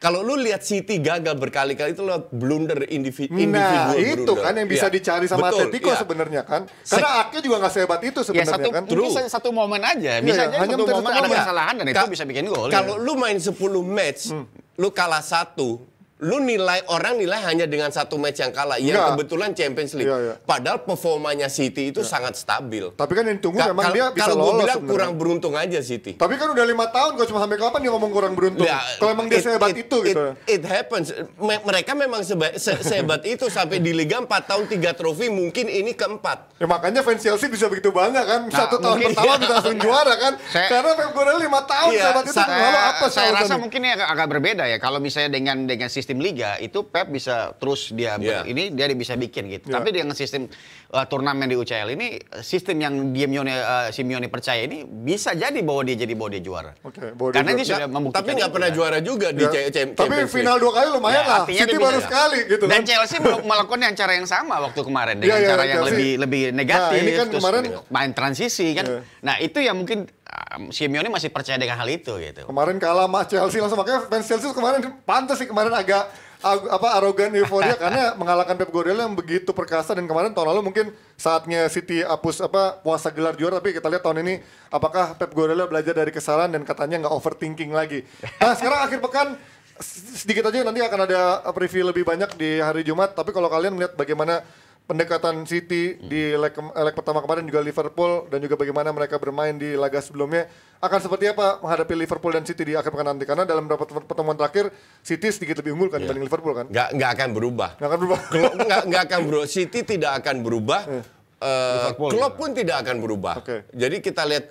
Kalau lu lihat City gagal berkali-kali itu lo blunder individu nah, individual itu blunder. kan yang bisa ya. dicari sama Betul, Atletico iya. kan. ya. sebenarnya kan. Karena Se Ake juga gak sehebat itu sebenarnya ya, satu, kan. True. satu momen aja, misalnya iya, ya, aja hanya satu ada kesalahan dan itu bisa bikin gol. Kalau ya. lu main 10 match, hmm. lu kalah satu, lu nilai orang nilai hanya dengan satu match yang kalah yang Nggak. kebetulan Champions League. Ya, ya. Padahal performanya City itu ya. sangat stabil. Tapi kan yang tunggu memang dia bisa Kalau gua bilang kurang beruntung aja City. Tapi kan udah lima tahun kok cuma sampai kapan dia ngomong kurang beruntung. Ya, kalau emang dia sehebat it, itu it, gitu. It, it happens. Me mereka memang seba se sehebat itu sampai di Liga 4 tahun 3 trofi mungkin ini keempat. Ya makanya fans Chelsea bisa begitu banyak kan. Nah, Satu tahun mungkin, pertama ya. bisa langsung juara kan. Saya, Karena Pep Guardiola 5 tahun ya, sehebat itu. Saya, apa saya rasa mungkin ini agak, agak berbeda ya kalau misalnya dengan dengan sistem sistem liga itu Pep bisa terus dia yeah. ini dia bisa bikin gitu. Yeah. Tapi dengan sistem uh, turnamen di UCL ini sistem yang Simeone uh, Simeone percaya ini bisa jadi bahwa dia jadi bahwa dia juara. Okay, Karena dia, sudah ya, membuktikan. Tapi nggak pernah kan. juara juga di yeah. Champions Tapi final dua kali lumayan yeah, lah. City baru sekali gitu. Dan kan. Chelsea melakukan yang cara yang sama waktu kemarin dengan yeah, yeah, cara yang lebih lebih nah, negatif. Nah, ini kan kemarin main transisi kan. Yeah. Nah, itu yang mungkin Ah, Simeone masih percaya dengan hal itu gitu. Kemarin kalah sama Chelsea langsung makanya fans Chelsea kemarin pantas sih kemarin agak apa arogan euforia karena mengalahkan Pep Guardiola yang begitu perkasa dan kemarin tahun lalu mungkin saatnya City hapus apa puasa gelar juara tapi kita lihat tahun ini apakah Pep Guardiola belajar dari kesalahan dan katanya nggak overthinking lagi. Nah sekarang akhir pekan sedikit aja nanti akan ada preview lebih banyak di hari Jumat tapi kalau kalian melihat bagaimana pendekatan City hmm. di leg, eh, leg pertama kemarin juga Liverpool dan juga bagaimana mereka bermain di laga sebelumnya akan seperti apa menghadapi Liverpool dan City di akhir pekan nanti karena dalam beberapa pertemuan terakhir City sedikit lebih unggul kan yeah. dibanding Liverpool kan nggak nggak akan berubah nggak akan berubah nggak nggak akan berubah City tidak akan berubah hmm uh, Klopp gitu. pun tidak akan berubah. Okay. Jadi kita lihat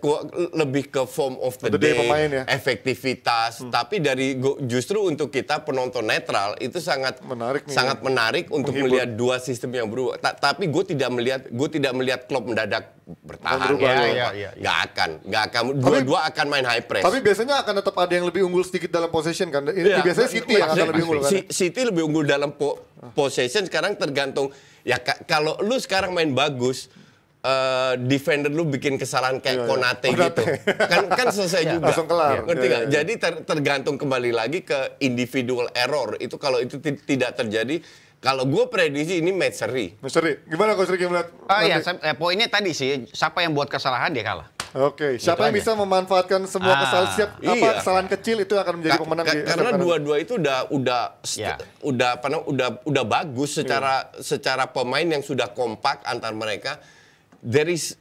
lebih ke form of the, the day, day pemain, ya? efektivitas. Hmm. Tapi dari justru untuk kita penonton netral itu sangat menarik, nih, sangat ya. menarik untuk Menghibur. melihat dua sistem yang berubah. Ta tapi gue tidak melihat gue tidak melihat Klopp mendadak bertahan. ya, ya, ya, ya. Gak akan, gak akan. Dua-dua akan main high press. Tapi biasanya akan tetap ada yang lebih unggul sedikit dalam possession kan. Ini ya, biasanya City yang akan iya. lebih unggul kan. City lebih unggul dalam po possession sekarang tergantung Ya kalau lu sekarang main bagus, uh, defender lu bikin kesalahan kayak iya, iya. Konate iya. gitu. kan kan selesai iya. juga. Langsung kelar. Yeah. Ngerti iya, iya, Jadi ter tergantung kembali lagi ke individual error. Itu kalau itu tidak terjadi kalau gue prediksi ini match seri. Match seri. Gimana kau Ricky melihat? Oh iya, eh, poinnya tadi sih, siapa yang buat kesalahan dia kalah. Oke, okay. siapa yang aja. bisa memanfaatkan semua ah, kesalahan siap, iya. apa kesalahan kecil itu akan menjadi pemenang di Karena dua-dua itu udah udah ya. udah apa udah udah bagus iya. secara ya. secara pemain yang sudah kompak antar mereka. There is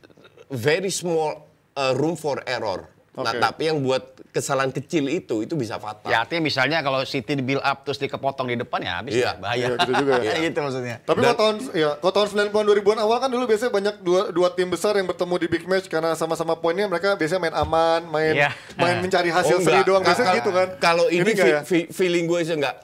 very small uh, room for error. Okay. Nah, tapi yang buat kesalahan kecil itu itu bisa fatal. Ya artinya misalnya kalau City di build up terus dikepotong di depan ya habis yeah. Iya. ya bahaya. Iya, gitu juga. ya. gitu maksudnya. Tapi kalau tahun ya, kalau tahun 90-an 2000-an awal kan dulu biasanya banyak dua, dua tim besar yang bertemu di big match karena sama-sama poinnya mereka biasanya main aman, main yeah. main mencari hasil oh, sendiri doang biasanya gitu kan. Kalau ini, ini ya? feeling gue sih enggak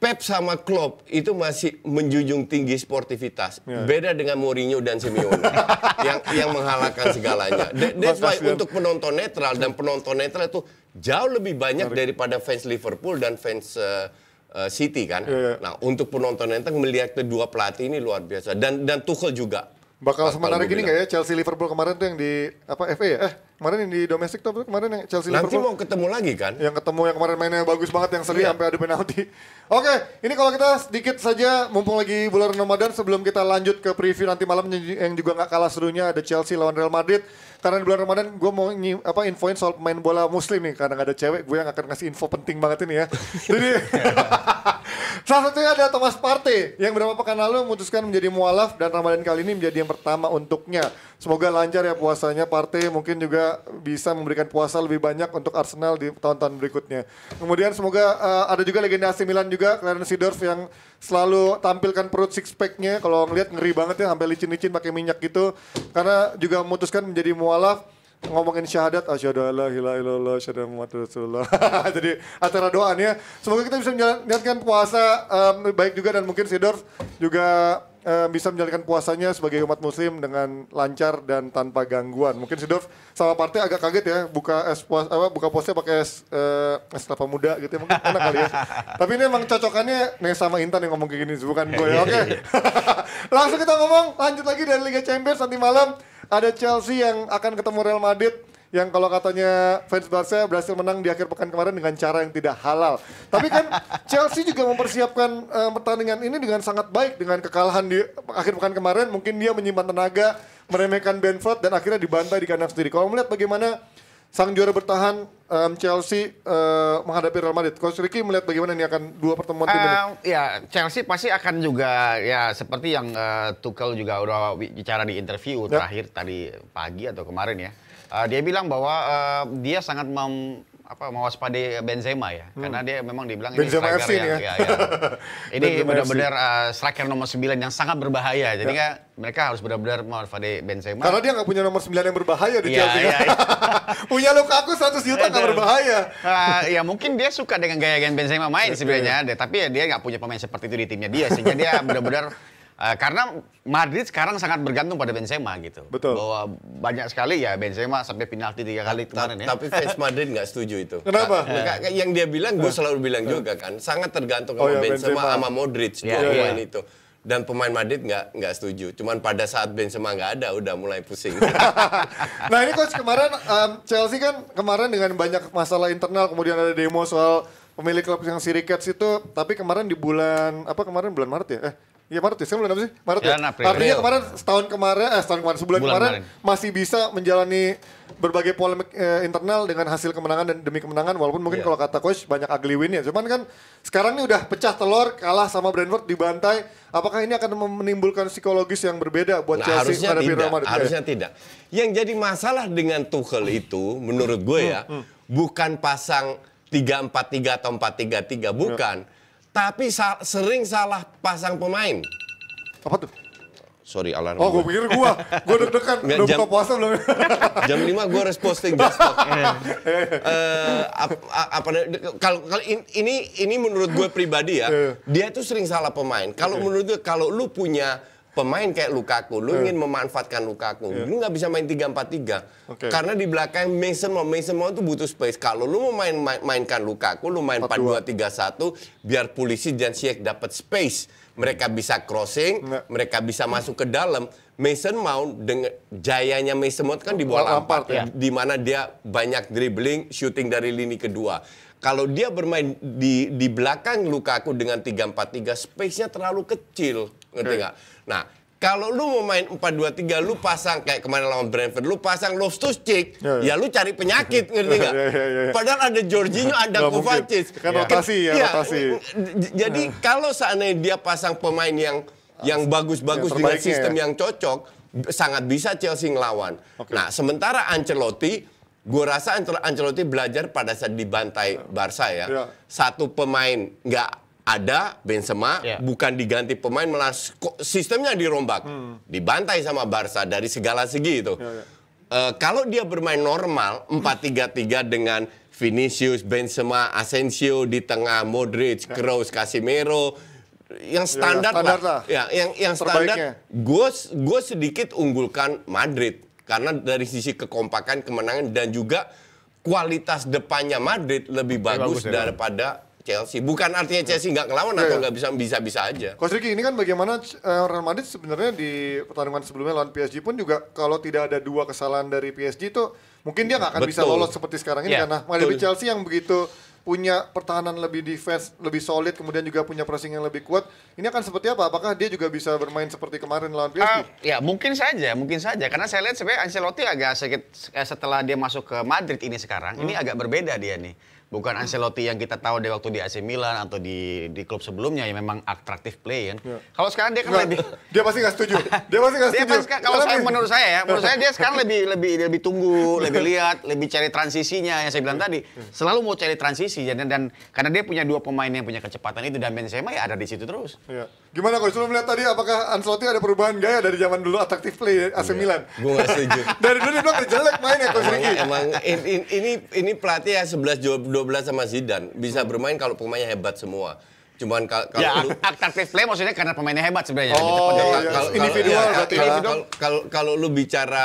Pep sama Klopp itu masih menjunjung tinggi sportivitas. Yeah. Beda dengan Mourinho dan Simeone yang yang menghalalkan segalanya. That, that's why untuk penonton netral dan penonton netral itu jauh lebih banyak daripada fans Liverpool dan fans uh, uh, City kan. Yeah. Ya. Nah, untuk penonton netral melihat kedua pelatih ini luar biasa dan dan Tuchel juga Bakal semenarik gini nggak ya Chelsea Liverpool kemarin tuh yang di apa FA ya? Eh kemarin yang di domestik tuh kemarin yang Chelsea Nanti Liverpool. Nanti mau ketemu lagi kan? Yang ketemu yang kemarin mainnya bagus banget yang seri iya. sampai ada penalti. Oke, okay, ini kalau kita sedikit saja mumpung lagi bulan Ramadan sebelum kita lanjut ke preview nanti malam yang juga nggak kalah serunya ada Chelsea lawan Real Madrid. Karena di bulan Ramadan gue mau nyi, apa infoin soal pemain bola muslim nih karena gak ada cewek gue yang akan ngasih info penting banget ini ya. Jadi Salah satunya ada Thomas Partey yang beberapa pekan lalu memutuskan menjadi mualaf dan Ramadan kali ini menjadi yang pertama untuknya. Semoga lancar ya puasanya Partey mungkin juga bisa memberikan puasa lebih banyak untuk Arsenal di tahun-tahun berikutnya. Kemudian semoga uh, ada juga legenda AC Milan juga Clarence Seedorf yang selalu tampilkan perut six packnya kalau ngelihat ngeri banget ya sampai licin-licin pakai minyak gitu karena juga memutuskan menjadi mualaf ngomongin syahadat asyhadu alla ilaha illallah asyhadu muhammad rasulullah. Jadi acara doanya semoga kita bisa menjalankan puasa um, baik juga dan mungkin Sidor juga um, bisa menjalankan puasanya sebagai umat muslim dengan lancar dan tanpa gangguan. Mungkin Sidor sama partai agak kaget ya buka es puas apa buka puasanya pakai es uh, es kelapa muda gitu ya, mungkin enak kali ya. Tapi ini emang cocokannya nih sama Intan yang ngomong kayak gini bukan gue. Ya, oke. Okay. Langsung kita ngomong lanjut lagi dari Liga Champions nanti malam ada Chelsea yang akan ketemu Real Madrid yang kalau katanya fans Barca berhasil menang di akhir pekan kemarin dengan cara yang tidak halal. Tapi kan Chelsea juga mempersiapkan uh, pertandingan ini dengan sangat baik dengan kekalahan di akhir pekan kemarin mungkin dia menyimpan tenaga meremehkan Benford dan akhirnya dibantai di kandang sendiri. Kalau melihat bagaimana Sang juara bertahan um, Chelsea uh, menghadapi Real Madrid. Coach Ricky melihat bagaimana ini akan dua pertemuan tim ini? Uh, ya Chelsea pasti akan juga ya seperti yang uh, Tuchel juga udah bicara di interview ya. terakhir tadi pagi atau kemarin ya. Uh, dia bilang bahwa uh, dia sangat mem apa mewaspadai Benzema ya hmm. karena dia memang dibilang Benzema ini striker FC yang, ya. ya, ya. ini benar-benar uh, striker nomor 9 yang sangat berbahaya. Jadi ya. Kan mereka harus benar-benar mewaspadai Benzema. Karena dia nggak punya nomor 9 yang berbahaya di ya, Chelsea. Ya, ya. punya Lukaku 100 juta nggak berbahaya. Uh, ya mungkin dia suka dengan gaya-gaya Benzema main sebenarnya, tapi ya dia nggak punya pemain seperti itu di timnya dia sehingga dia benar-benar Uh, karena Madrid sekarang sangat bergantung pada Benzema gitu. Betul. Bahwa banyak sekali ya Benzema sampai penalti tiga kali kemarin ya. Tapi fans Madrid nggak setuju itu. Kenapa? Yang dia bilang, gue eh. selalu bilang eh. juga kan, sangat tergantung oh, sama ya, Benzema, sama Modric Ya, dua pemain ya. itu. Dan pemain Madrid nggak nggak setuju. Cuman pada saat Benzema nggak ada, udah mulai pusing. nah ini coach kemarin um, Chelsea kan kemarin dengan banyak masalah internal, kemudian ada demo soal pemilik klub yang si situ. itu. Tapi kemarin di bulan apa kemarin bulan Maret ya? Eh Iya Maret ya, sekarang bulan apa sih? Maret ya? ya? April. Artinya iya. kemarin setahun kemarin, eh setahun kemarin, sebulan Bulan kemarin, kemarin masih bisa menjalani berbagai polemik eh, internal dengan hasil kemenangan dan demi kemenangan walaupun mungkin yeah. kalau kata coach banyak ugly win ya. Cuman kan sekarang ini udah pecah telur kalah sama Brentford dibantai. Apakah ini akan menimbulkan psikologis yang berbeda buat nah, Chelsea harusnya tidak, Real ya? Harusnya ya? tidak. Yang jadi masalah dengan Tuchel itu menurut gue ya, hmm, ya hmm. bukan pasang 3-4-3 atau 4-3-3 iya. bukan. Hmm tapi sal sering salah pasang pemain. Apa tuh? Sorry alarm. Oh, gue pikir gue gue deg-degan. Udah jam, buka puasa belum? Ya? jam 5 gue harus posting just talk. uh, ap, apa kalau kalau ini ini menurut gue pribadi ya, iya. dia tuh sering salah pemain. Kalau menurut gue kalau lu punya pemain kayak Lukaku, lu yeah. Hmm. ingin memanfaatkan Lukaku. Yeah. Lu nggak bisa main 3-4-3. Okay. Karena di belakang Mason mau Mason mau itu butuh space. Kalau lu mau main, main mainkan Lukaku, lu main 4-2-3-1 biar polisi dan Siak dapat space. Mereka bisa crossing, yeah. mereka bisa hmm. masuk ke dalam. Mason Mount dengan jayanya Mason Mount kan di bola Lampard, ya. di mana dia banyak dribbling, shooting dari lini kedua. Kalau dia bermain di di belakang Lukaku dengan 3-4-3, space-nya terlalu kecil, ngerti nggak? Okay. Nah, kalau lu mau main 4-2-3, lu pasang kayak kemarin lawan Brentford, lu pasang Loftus Cheek, ya, ya. ya lu cari penyakit, ngerti nggak? Ya, ya, ya, Padahal ada Jorginho, ada Kovacic. Kan ya. rotasi ya, ya rotasi. Jadi iya. kalau seandainya dia pasang pemain yang yang bagus-bagus dengan ya. sistem ya. yang cocok, sangat bisa Chelsea ngelawan. Okay. Nah, sementara Ancelotti Gue rasa Ancelotti belajar pada saat dibantai Barca ya. ya. Satu pemain nggak ada Benzema yeah. bukan diganti pemain malah sistemnya dirombak hmm. dibantai sama Barca dari segala segi itu yeah, ya, ya. yeah. Uh, kalau dia bermain normal 4-3-3 dengan Vinicius Benzema Asensio di tengah Modric yeah. Kroos Casemiro yang ya, standar, ya, standar lah. ya yang yang standar gue sedikit unggulkan Madrid karena dari sisi kekompakan kemenangan dan juga kualitas depannya Madrid lebih bagus, bagus daripada Chelsea. Bukan artinya Chelsea nggak ngelawan yeah, atau iya. nggak yeah. bisa bisa aja. Coach Ricky, ini kan bagaimana orang eh, Real Madrid sebenarnya di pertandingan sebelumnya lawan PSG pun juga kalau tidak ada dua kesalahan dari PSG itu mungkin dia nggak akan Betul. bisa lolos seperti sekarang ini yeah. karena menghadapi Chelsea yang begitu punya pertahanan lebih defense lebih solid kemudian juga punya pressing yang lebih kuat ini akan seperti apa apakah dia juga bisa bermain seperti kemarin lawan PSG? Uh, ah, ya mungkin saja mungkin saja karena saya lihat sebenarnya Ancelotti agak sedikit eh, setelah dia masuk ke Madrid ini sekarang hmm. ini agak berbeda dia nih bukan Ancelotti yang kita tahu dia waktu di AC Milan atau di di klub sebelumnya yang memang atraktif play kan. Ya. Kalau sekarang dia kan Nggak, lebih dia pasti nggak setuju. Dia pasti nggak setuju. Dia pasti, kalau saya menurut saya ya, menurut saya dia sekarang lebih lebih lebih tunggu, lebih lihat, lebih cari transisinya yang saya bilang tadi. Ya. Selalu mau cari transisi dan dan karena dia punya dua pemain yang punya kecepatan itu dan Benzema ya ada di situ terus. Ya. Gimana kalau lu melihat tadi apakah Ancelotti ada perubahan gaya dari zaman dulu atraktif play AC ya, iya. Milan? Gue gak setuju. dari dulu dia bilang jelek mainnya coach Ricky. Emang ini, ini ini pelatih ya 11 12 sama Zidane bisa bermain kalau pemainnya hebat semua. Cuman kalau ya, lu Attractive play maksudnya karena pemainnya hebat sebenarnya. Oh, gitu. iya, iya. kalau, individual ya, berarti. Ya. Kalau kalau lu bicara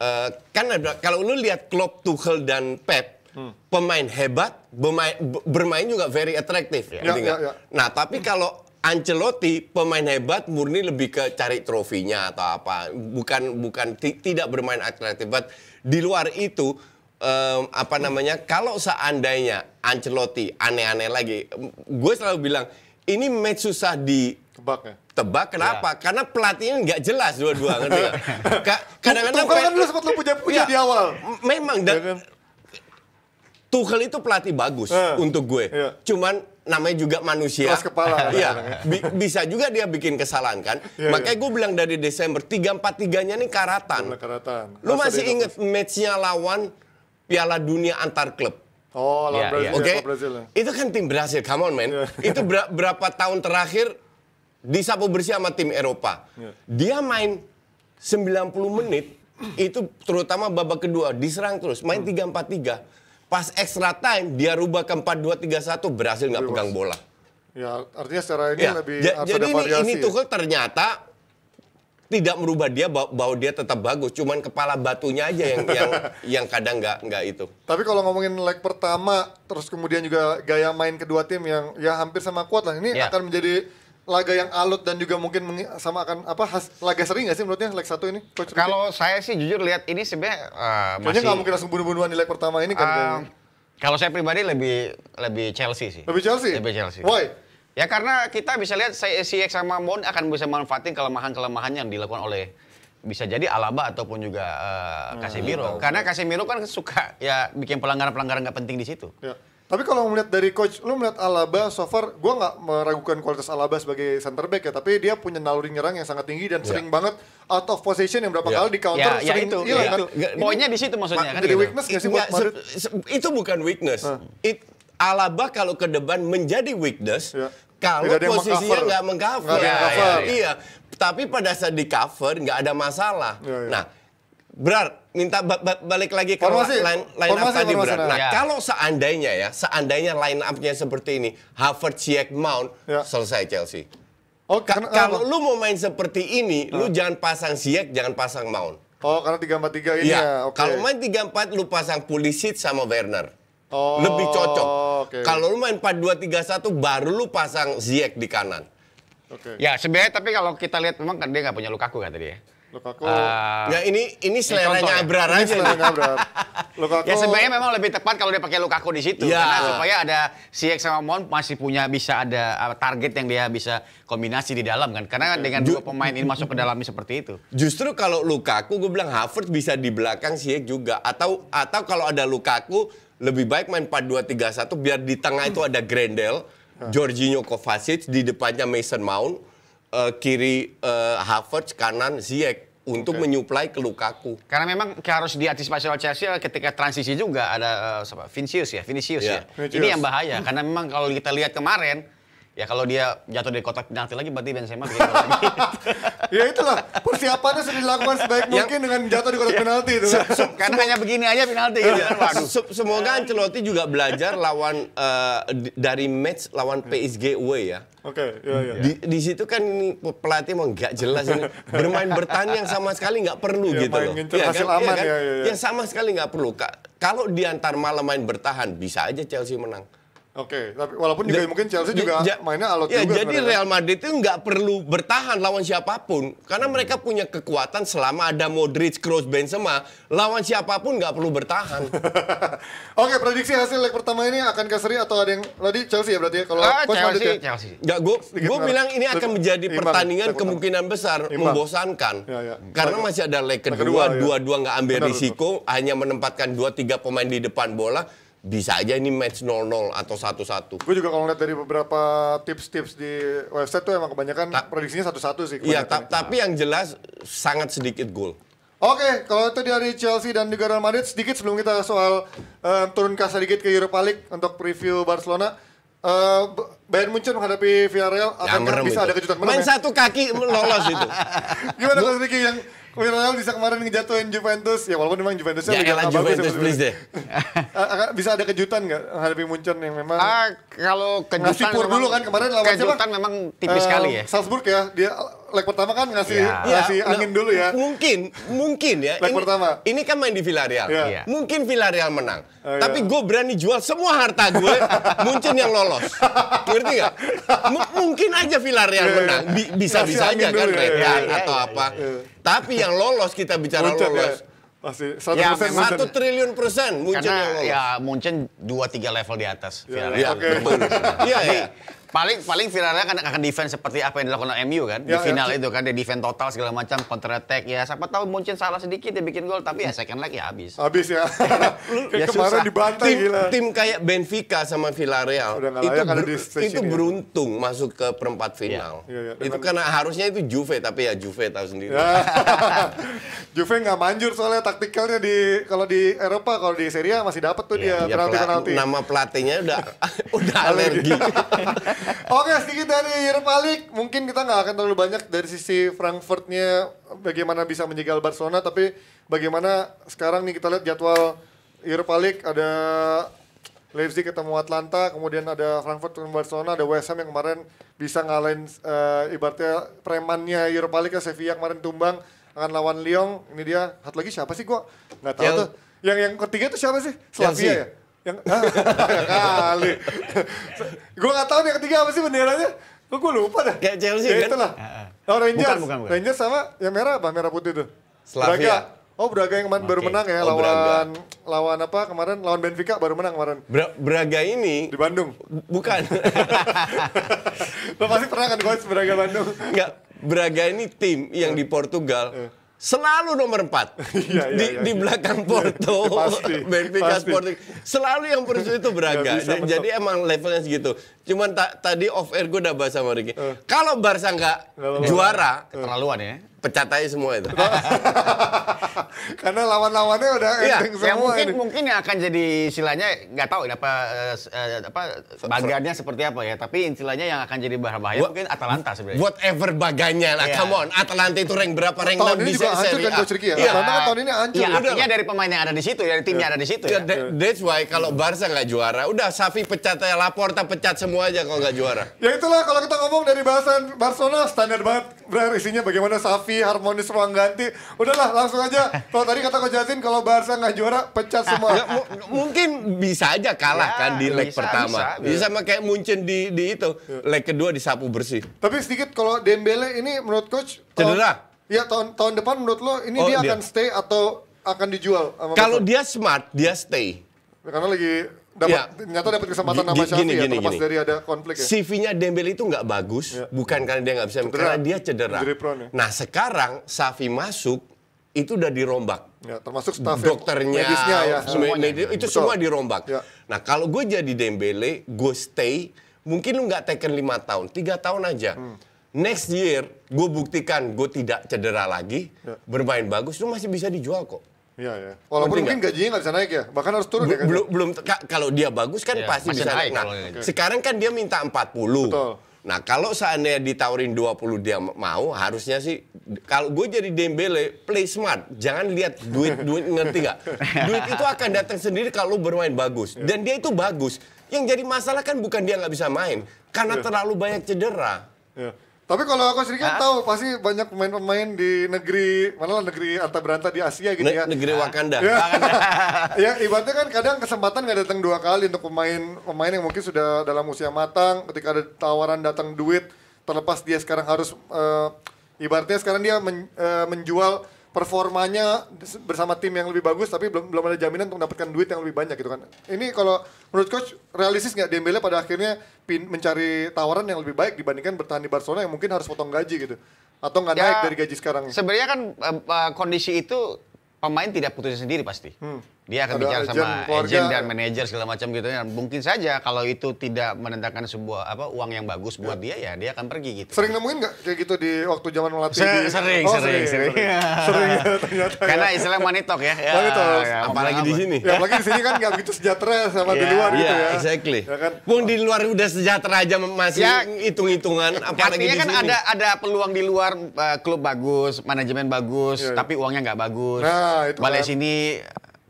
uh, kan kalau lu lihat Klopp, Tuchel dan Pep hmm. pemain hebat bermain, bermain juga very attractive ya, ya, ya, ya. nah tapi kalau Ancelotti pemain hebat murni lebih ke cari trofinya atau apa, bukan bukan tidak bermain atletik. But di luar itu um, apa namanya? Kalau seandainya Ancelotti aneh-aneh lagi, gue selalu bilang ini match susah di tebak ya? Tebak kenapa? Ya. Karena pelatihnya nggak jelas dua-dua ngerti Kadang-kadang kan dulu sempat lu punya punya ya, di awal. Memang dan ya kan? Tuchel itu pelatih bagus yeah. untuk gue. Yeah. Cuman namanya juga manusia. Kelas kepala. Iya. Bi bisa juga dia bikin kesalahan kan. Yeah, iya. Makanya yeah. gue bilang dari Desember 343-nya nih karatan. karatan. Lu masih inget matchnya lawan Piala Dunia antar klub? Oh, lawan yeah, iya. Brazil. Oke. Okay? Ya. Itu kan tim Brasil. Come on, man. Yeah. Itu ber berapa tahun terakhir disapu bersih sama tim Eropa. Yeah. Dia main 90 menit itu terutama babak kedua diserang terus main tiga empat tiga Pas extra time dia rubah ke 4-2-3-1 berhasil nggak pegang bola. Ya, artinya secara ini ya. lebih ja, Jadi ini, variasi. ini ya. Tuchel ternyata tidak merubah dia bahwa dia tetap bagus, cuman kepala batunya aja yang yang yang kadang nggak nggak itu. Tapi kalau ngomongin leg pertama, terus kemudian juga gaya main kedua tim yang ya hampir sama kuat lah, ini ya. akan menjadi laga yang alot dan juga mungkin sama akan apa has, laga sering nggak sih menurutnya leg satu ini kalau saya sih jujur lihat ini sebenarnya eh, uh, masih nggak mungkin langsung bunuh-bunuhan di leg pertama ini kan uh, kalau saya pribadi lebih lebih Chelsea sih lebih Chelsea lebih Chelsea why ya karena kita bisa lihat CX sama Mon akan bisa manfaatin kelemahan-kelemahan yang dilakukan oleh bisa jadi Alaba ataupun juga uh, Casemiro. Hmm, Karena Casemiro kan suka ya bikin pelanggaran-pelanggaran nggak penting di situ. Ya. Tapi kalau melihat dari coach, lu melihat Alaba so far, gue nggak meragukan kualitas Alaba sebagai center back ya, tapi dia punya naluri nyerang yang sangat tinggi dan yeah. sering banget out of position yang berapa yeah. kali di counter yeah, ya sering yeah, itu, Iya, yeah. kan. Poinnya di situ maksudnya kan. Jadi gitu. weakness nggak sih buat Madrid? Itu bukan weakness. Huh. It, Alaba kalau ke depan menjadi weakness, yeah kalau posisinya nggak mengcover, meng ya, ya, ya, iya. Tapi pada saat di cover nggak ada masalah. Ya, ya. Nah, berat minta ba ba balik lagi ke formasi, line, line formasi, up tadi formasi, Nah, ya. kalau seandainya ya, seandainya line up-nya seperti ini, Havertz, Ziyech, Mount, ya. selesai Chelsea. Oh, Ka kalau lu mau main seperti ini, nah. lu jangan pasang Ziyech, jangan pasang Mount. Oh, karena 343 ini ya. ya. Okay. Kalau main 34 lu pasang Pulisic sama Werner. Oh, lebih cocok. Okay. Kalau lu main 4231 baru lu pasang Ziyech di kanan. Okay. Ya, sebenarnya tapi kalau kita lihat memang kan dia nggak punya Lukaku kan tadi ya. Lukaku. Uh, ya ini ini seleranya ya? Abrar aja. ini Abrar. Lukaku. Ya sebenarnya memang lebih tepat kalau dia pakai Lukaku di situ ya. karena supaya ada CX sama Mon masih punya bisa ada uh, target yang dia bisa kombinasi di dalam kan. Karena dengan dua pemain ini masuk ke dalamnya seperti itu. Justru kalau Lukaku gue bilang Havert bisa di belakang CX juga atau atau kalau ada Lukaku lebih baik main 4-2-3-1 biar di tengah itu ada Grendel, Jorginho Kovacic, di depannya Mason Mount uh, kiri uh, eh, Havertz, kanan Ziyech untuk okay. menyuplai ke Lukaku. Karena memang harus diantisipasi oleh Chelsea ketika transisi juga ada uh, Vinicius ya, Vinicius yeah. ya. Vinicius. Ini yang bahaya karena memang kalau kita lihat kemarin Ya kalau dia jatuh dari kotak penalti lagi berarti Benzema bikin gol lagi. ya itulah persiapannya sudah dilakukan sebaik ya. mungkin dengan jatuh di kotak ya. penalti itu. Kan? Karena hanya begini aja penalti ya. gitu kan, Waduh. Semoga Ancelotti juga belajar lawan uh, dari match lawan PSG away ya. Oke, okay, iya iya. Di, di situ kan pelatih mau nggak jelas ini bermain bertahan yang sama sekali nggak perlu ya, gitu loh. Iya kan, iya aman, kan? Ya, ya, ya. Yang sama sekali nggak perlu. Kalau diantar malam main bertahan bisa aja Chelsea menang. Oke, okay, tapi walaupun juga mungkin Chelsea juga ja, mainnya alot ya, juga. Jadi sebenarnya. Real Madrid itu nggak perlu bertahan lawan siapapun karena mereka punya kekuatan selama ada Modric, Kroos, Benzema, lawan siapapun nggak perlu bertahan. Oke, okay, prediksi hasil leg pertama ini akan keseri atau ada yang tadi Chelsea ya berarti ya kalau ah, Chelsea, Madrid ya? Chelsea. Nggak, gue gue bilang ini akan menjadi imbang, pertandingan kemungkinan besar imbang. membosankan ya, ya. karena masih ada leg kedua, ya. dua-dua ya. nggak ambil Benar, risiko, benar. hanya menempatkan dua tiga pemain di depan bola bisa aja ini match 0-0 atau 1-1. Gue juga kalau ngeliat dari beberapa tips-tips di website tuh emang kebanyakan Ta prediksinya 1-1 sih. Iya, ta ya. tapi yang jelas sangat sedikit gol. Oke, okay, kalau itu dari Chelsea dan juga Real Madrid sedikit sebelum kita soal uh, turun kasa sedikit ke Europa League untuk preview Barcelona. Uh, Bayern Munchen menghadapi Villarreal ya, akan bisa itu. ada kejutan Main ya? satu kaki lolos itu. Gimana Mas Riki yang Villarreal bisa kemarin ngejatuhin Juventus ya walaupun memang ya, ya, Juventus ya, elah Juventus bagus, please deh bisa ada kejutan nggak menghadapi Munchen yang memang ah, kalau kejutan ngasih pur dulu kan kemarin lawan kejutan siapa? memang tipis uh, sekali ya Salzburg ya dia leg pertama kan ngasih yeah. Iya, ngasih yeah. angin dulu ya. Mungkin, mungkin ya. leg pertama. Ini kan main di Villarreal. Yeah. Iya. Mungkin Villarreal menang. Oh, iya. tapi gue berani jual semua harta gue Muncin yang lolos. Ngerti nggak? mungkin aja Villarreal menang. Bisa-bisa aja kan Ya, Ya atau apa. Tapi yang lolos kita bicara Munchen, ya. lolos. Ya. Pasti 100% ya, satu triliun persen Munchen Karena ya Munchen dua tiga level di atas. Iya, Iya, iya paling paling viralnya kan akan defense seperti apa yang dilakukan MU kan ya, di ya, final ya. itu kan dia defense total segala macam counter attack ya siapa tahu muncul salah sedikit dia bikin gol tapi ya second leg ya habis. Habis ya. ya kemarin dibantai tim, gila. Tim kayak Benfica sama Villarreal itu ber, itu ya. beruntung ya. masuk ke perempat iya. final. Ya. Ya, ya, dengan... Itu karena harusnya itu Juve tapi ya Juve tahu sendiri. Ya. Juve nggak manjur soalnya taktikalnya di kalau di Eropa kalau di Serie A masih dapat tuh ya, dia ya, penalti penalti. Nama pelatihnya udah udah alergi. Oke sedikit dari League mungkin kita nggak akan terlalu banyak dari sisi Frankfurtnya bagaimana bisa menjegal Barcelona tapi bagaimana sekarang nih kita lihat jadwal Europa League ada Leipzig ketemu Atlanta, kemudian ada Frankfurt ketemu Barcelona, ada West Ham yang kemarin bisa ngalahin uh, ibaratnya premannya Europa League ke Sevilla kemarin tumbang akan lawan Lyon. Ini dia satu lagi siapa sih gua nggak tahu yang, tuh. Yang yang ketiga tuh siapa sih? Slavia ya? yang kali gue nggak tahu yang ketiga apa sih benderanya kok gue lupa dah kayak Chelsea ya, kan itulah ah, ah. oh Rangers bukan, bukan, bukan. Rangers sama yang merah apa merah putih tuh Slavia Braga. Oh Braga yang kemarin okay. baru menang ya oh, lawan Braga. lawan apa kemarin lawan Benfica baru menang kemarin. Bra Braga ini di Bandung. Bukan. Lo pasti pernah kan coach Braga Bandung? Enggak. Braga ini tim yang di Portugal eh selalu nomor empat ya, ya, di, ya, di iya. belakang Porto, Benfica Sporting selalu yang perusuh itu beragam. jadi emang levelnya segitu. Cuman ta tadi off air gue udah bahas sama Ricky. Uh. Kalau Barca nggak juara, keterlaluan ya. Pecat aja semua itu. Karena lawan-lawannya udah iya, ya, enteng semua. Ya mungkin ini. mungkin yang akan jadi silanya, nggak tahu ya, eh, eh, apa uh, apa bagannya seperti apa ya, tapi istilahnya yang akan jadi bahaya What, mungkin Atalanta sebenarnya. Whatever bagannya lah, yeah. come on. Atalanta itu rank berapa? Rank tahun 6 ini juga hancur kan ya. Yeah. Iya. Atalanta tahun ini hancur. Iya, artinya dari pemain yang ada di situ, ya, dari tim yang iya. ada di situ ya. That's why kalau Barca nggak juara, udah Safi pecat ya, Laporta pecat semua aja kalau nggak juara. Ya itulah kalau kita ngomong dari bahasan Barcelona standar banget. berarti isinya bagaimana Safi harmonis ruang ganti. Udahlah langsung aja. Kalau tadi kata Coach kalau Barca nggak juara pecat ah, semua. ya, mungkin bisa aja kalah ya, kan di leg pertama. Bisa, bisa sama kayak Munchen di di itu. Ya. Leg kedua disapu bersih. Tapi sedikit kalau Dembele ini menurut coach cedera. Iya tahun tahun depan menurut lo ini oh, dia, dia akan stay atau akan dijual? Kalau dia smart dia stay. Ya, karena lagi dapat ya. ternyata dapat kesempatan nama Syafi gini, ya gini, terlepas gini. dari ada konflik ya. CV-nya Dembele itu nggak bagus, ya. bukan karena dia nggak bisa, cedera. karena dia cedera. Prone, ya. Nah sekarang Safi masuk itu udah dirombak. Ya, termasuk staff dokternya, medisnya ya. Semuanya. Medis, itu Betul. semua dirombak. Ya. Nah kalau gue jadi Dembele, gue stay, mungkin lu nggak taken lima tahun, tiga tahun aja. Hmm. Next year, gue buktikan gue tidak cedera lagi, ya. bermain bagus, lu masih bisa dijual kok. Iya, ya. Walaupun mungkin gajinya nggak bisa naik ya, bahkan harus turun ya kan? Ya? Belum, belum kalau dia bagus kan ya, pasti bisa naik. Nah, okay. sekarang kan dia minta 40. Betul. Nah kalau seandainya ditawarin 20 dia mau harusnya sih kalau gue jadi Dembele play smart jangan lihat duit duit ngerti nggak duit itu akan datang sendiri kalau bermain bagus iya. dan dia itu bagus yang jadi masalah kan bukan dia nggak bisa main karena iya. terlalu banyak cedera. Iya. Tapi kalau aku sendiri kan tahu pasti banyak pemain-pemain di negeri mana lah negeri anta beranta di Asia gitu ne ya. Negeri Wakanda. Ya, Wakanda. ya ibaratnya kan kadang kesempatan nggak datang dua kali untuk pemain pemain yang mungkin sudah dalam usia matang ketika ada tawaran datang duit terlepas dia sekarang harus uh, ibaratnya sekarang dia men, uh, menjual performanya bersama tim yang lebih bagus tapi belum belum ada jaminan untuk mendapatkan duit yang lebih banyak gitu kan. Ini kalau menurut coach realistis nggak Dembele pada akhirnya pin, mencari tawaran yang lebih baik dibandingkan bertahan di Barcelona yang mungkin harus potong gaji gitu atau nggak ya, naik dari gaji sekarang? Sebenarnya kan uh, uh, kondisi itu pemain tidak putusnya sendiri pasti. Hmm. Dia akan Ada bicara sama keluarga. agent dan manajer segala macam gitu. Ya, mungkin saja kalau itu tidak menentangkan sebuah apa uang yang bagus buat ya. dia ya dia akan pergi gitu. Sering nemuin nggak kayak gitu di waktu zaman melatih? Se di... sering, oh, sering, sering, sering. Sering, ya, ternyata. Karena ya. istilah talk ya. ya Ya, apalagi ya, di sini. Ya, apalagi di sini kan nggak begitu sejahtera sama di iya, luar ya, gitu ya. Exactly. Ya kan? Wong di luar udah sejahtera aja masih ya, hitung-hitungan apalagi di kan sini. kan ada ada peluang di luar uh, klub bagus, manajemen bagus, ya, ya. tapi uangnya nggak bagus. Nah, itu Balik kan. sini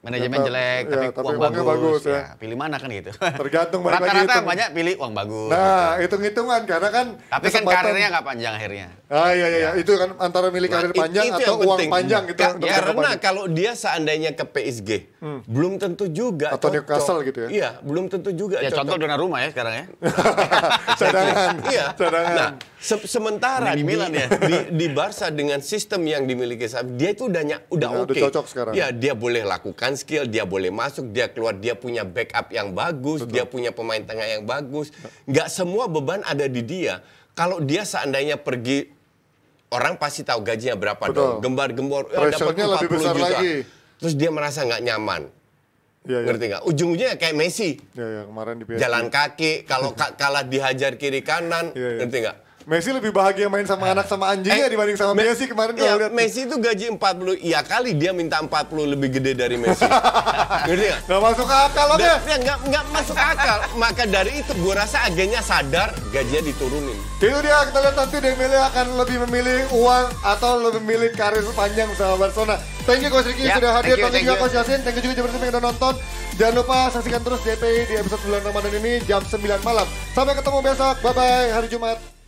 manajemen jelek ya, tapi, tapi uang bagus, bagus ya. ya pilih mana kan gitu tergantung balik rata-rata banyak pilih uang bagus nah gitu. hitung-hitungan karena kan tapi kan karirnya nggak panjang akhirnya ah iya iya, iya. ya. itu kan antara milik nah, karir nah, panjang atau uang penting. panjang gitu Ka ya, karena panjang. kalau dia seandainya ke PSG hmm. belum tentu juga atau cocok. Newcastle gitu ya iya belum tentu juga ya cocok. contoh dona rumah ya sekarang ya cadangan iya cadangan nah, Se sementara di Milan ya di, di Barca dengan sistem yang dimiliki dia itu udah udah udah oke. Okay. Cocok sekarang. Ya, dia boleh lakukan skill, dia boleh masuk, dia keluar, dia punya backup yang bagus, Betul. dia punya pemain tengah yang bagus. Nggak semua beban ada di dia. Kalau dia seandainya pergi orang pasti tahu gajinya berapa Betul. dong. Gembar-gembor ya, dapat 40 lebih besar juta. Lagi. Terus dia merasa nggak nyaman. Ya, ngerti nggak? Ya. Ujungnya kayak Messi. Ya, ya, kemarin di Jalan kaki, kalau kalah dihajar kiri kanan, ya, ya. ngerti nggak? Messi lebih bahagia main sama anak sama anjingnya eh, dibanding sama Messi kemarin kalau iya, lihat. Messi itu gaji 40, iya kali dia minta 40 lebih gede dari Messi. Gede ya? Gak masuk akal loh ya. Gak, gak masuk akal. Maka dari itu gue rasa agennya sadar gajinya diturunin. Itu dia kita lihat nanti Dembele akan lebih memilih uang atau lebih memilih karir panjang sama Barcelona. Thank you Coach Ricky ya, sudah hadir. tadi you, thank you. Coach Yasin. Thank you juga Jabar yang udah nonton. Jangan lupa saksikan terus DPI di episode bulan Ramadan ini jam 9 malam. Sampai ketemu besok. Bye-bye hari Jumat.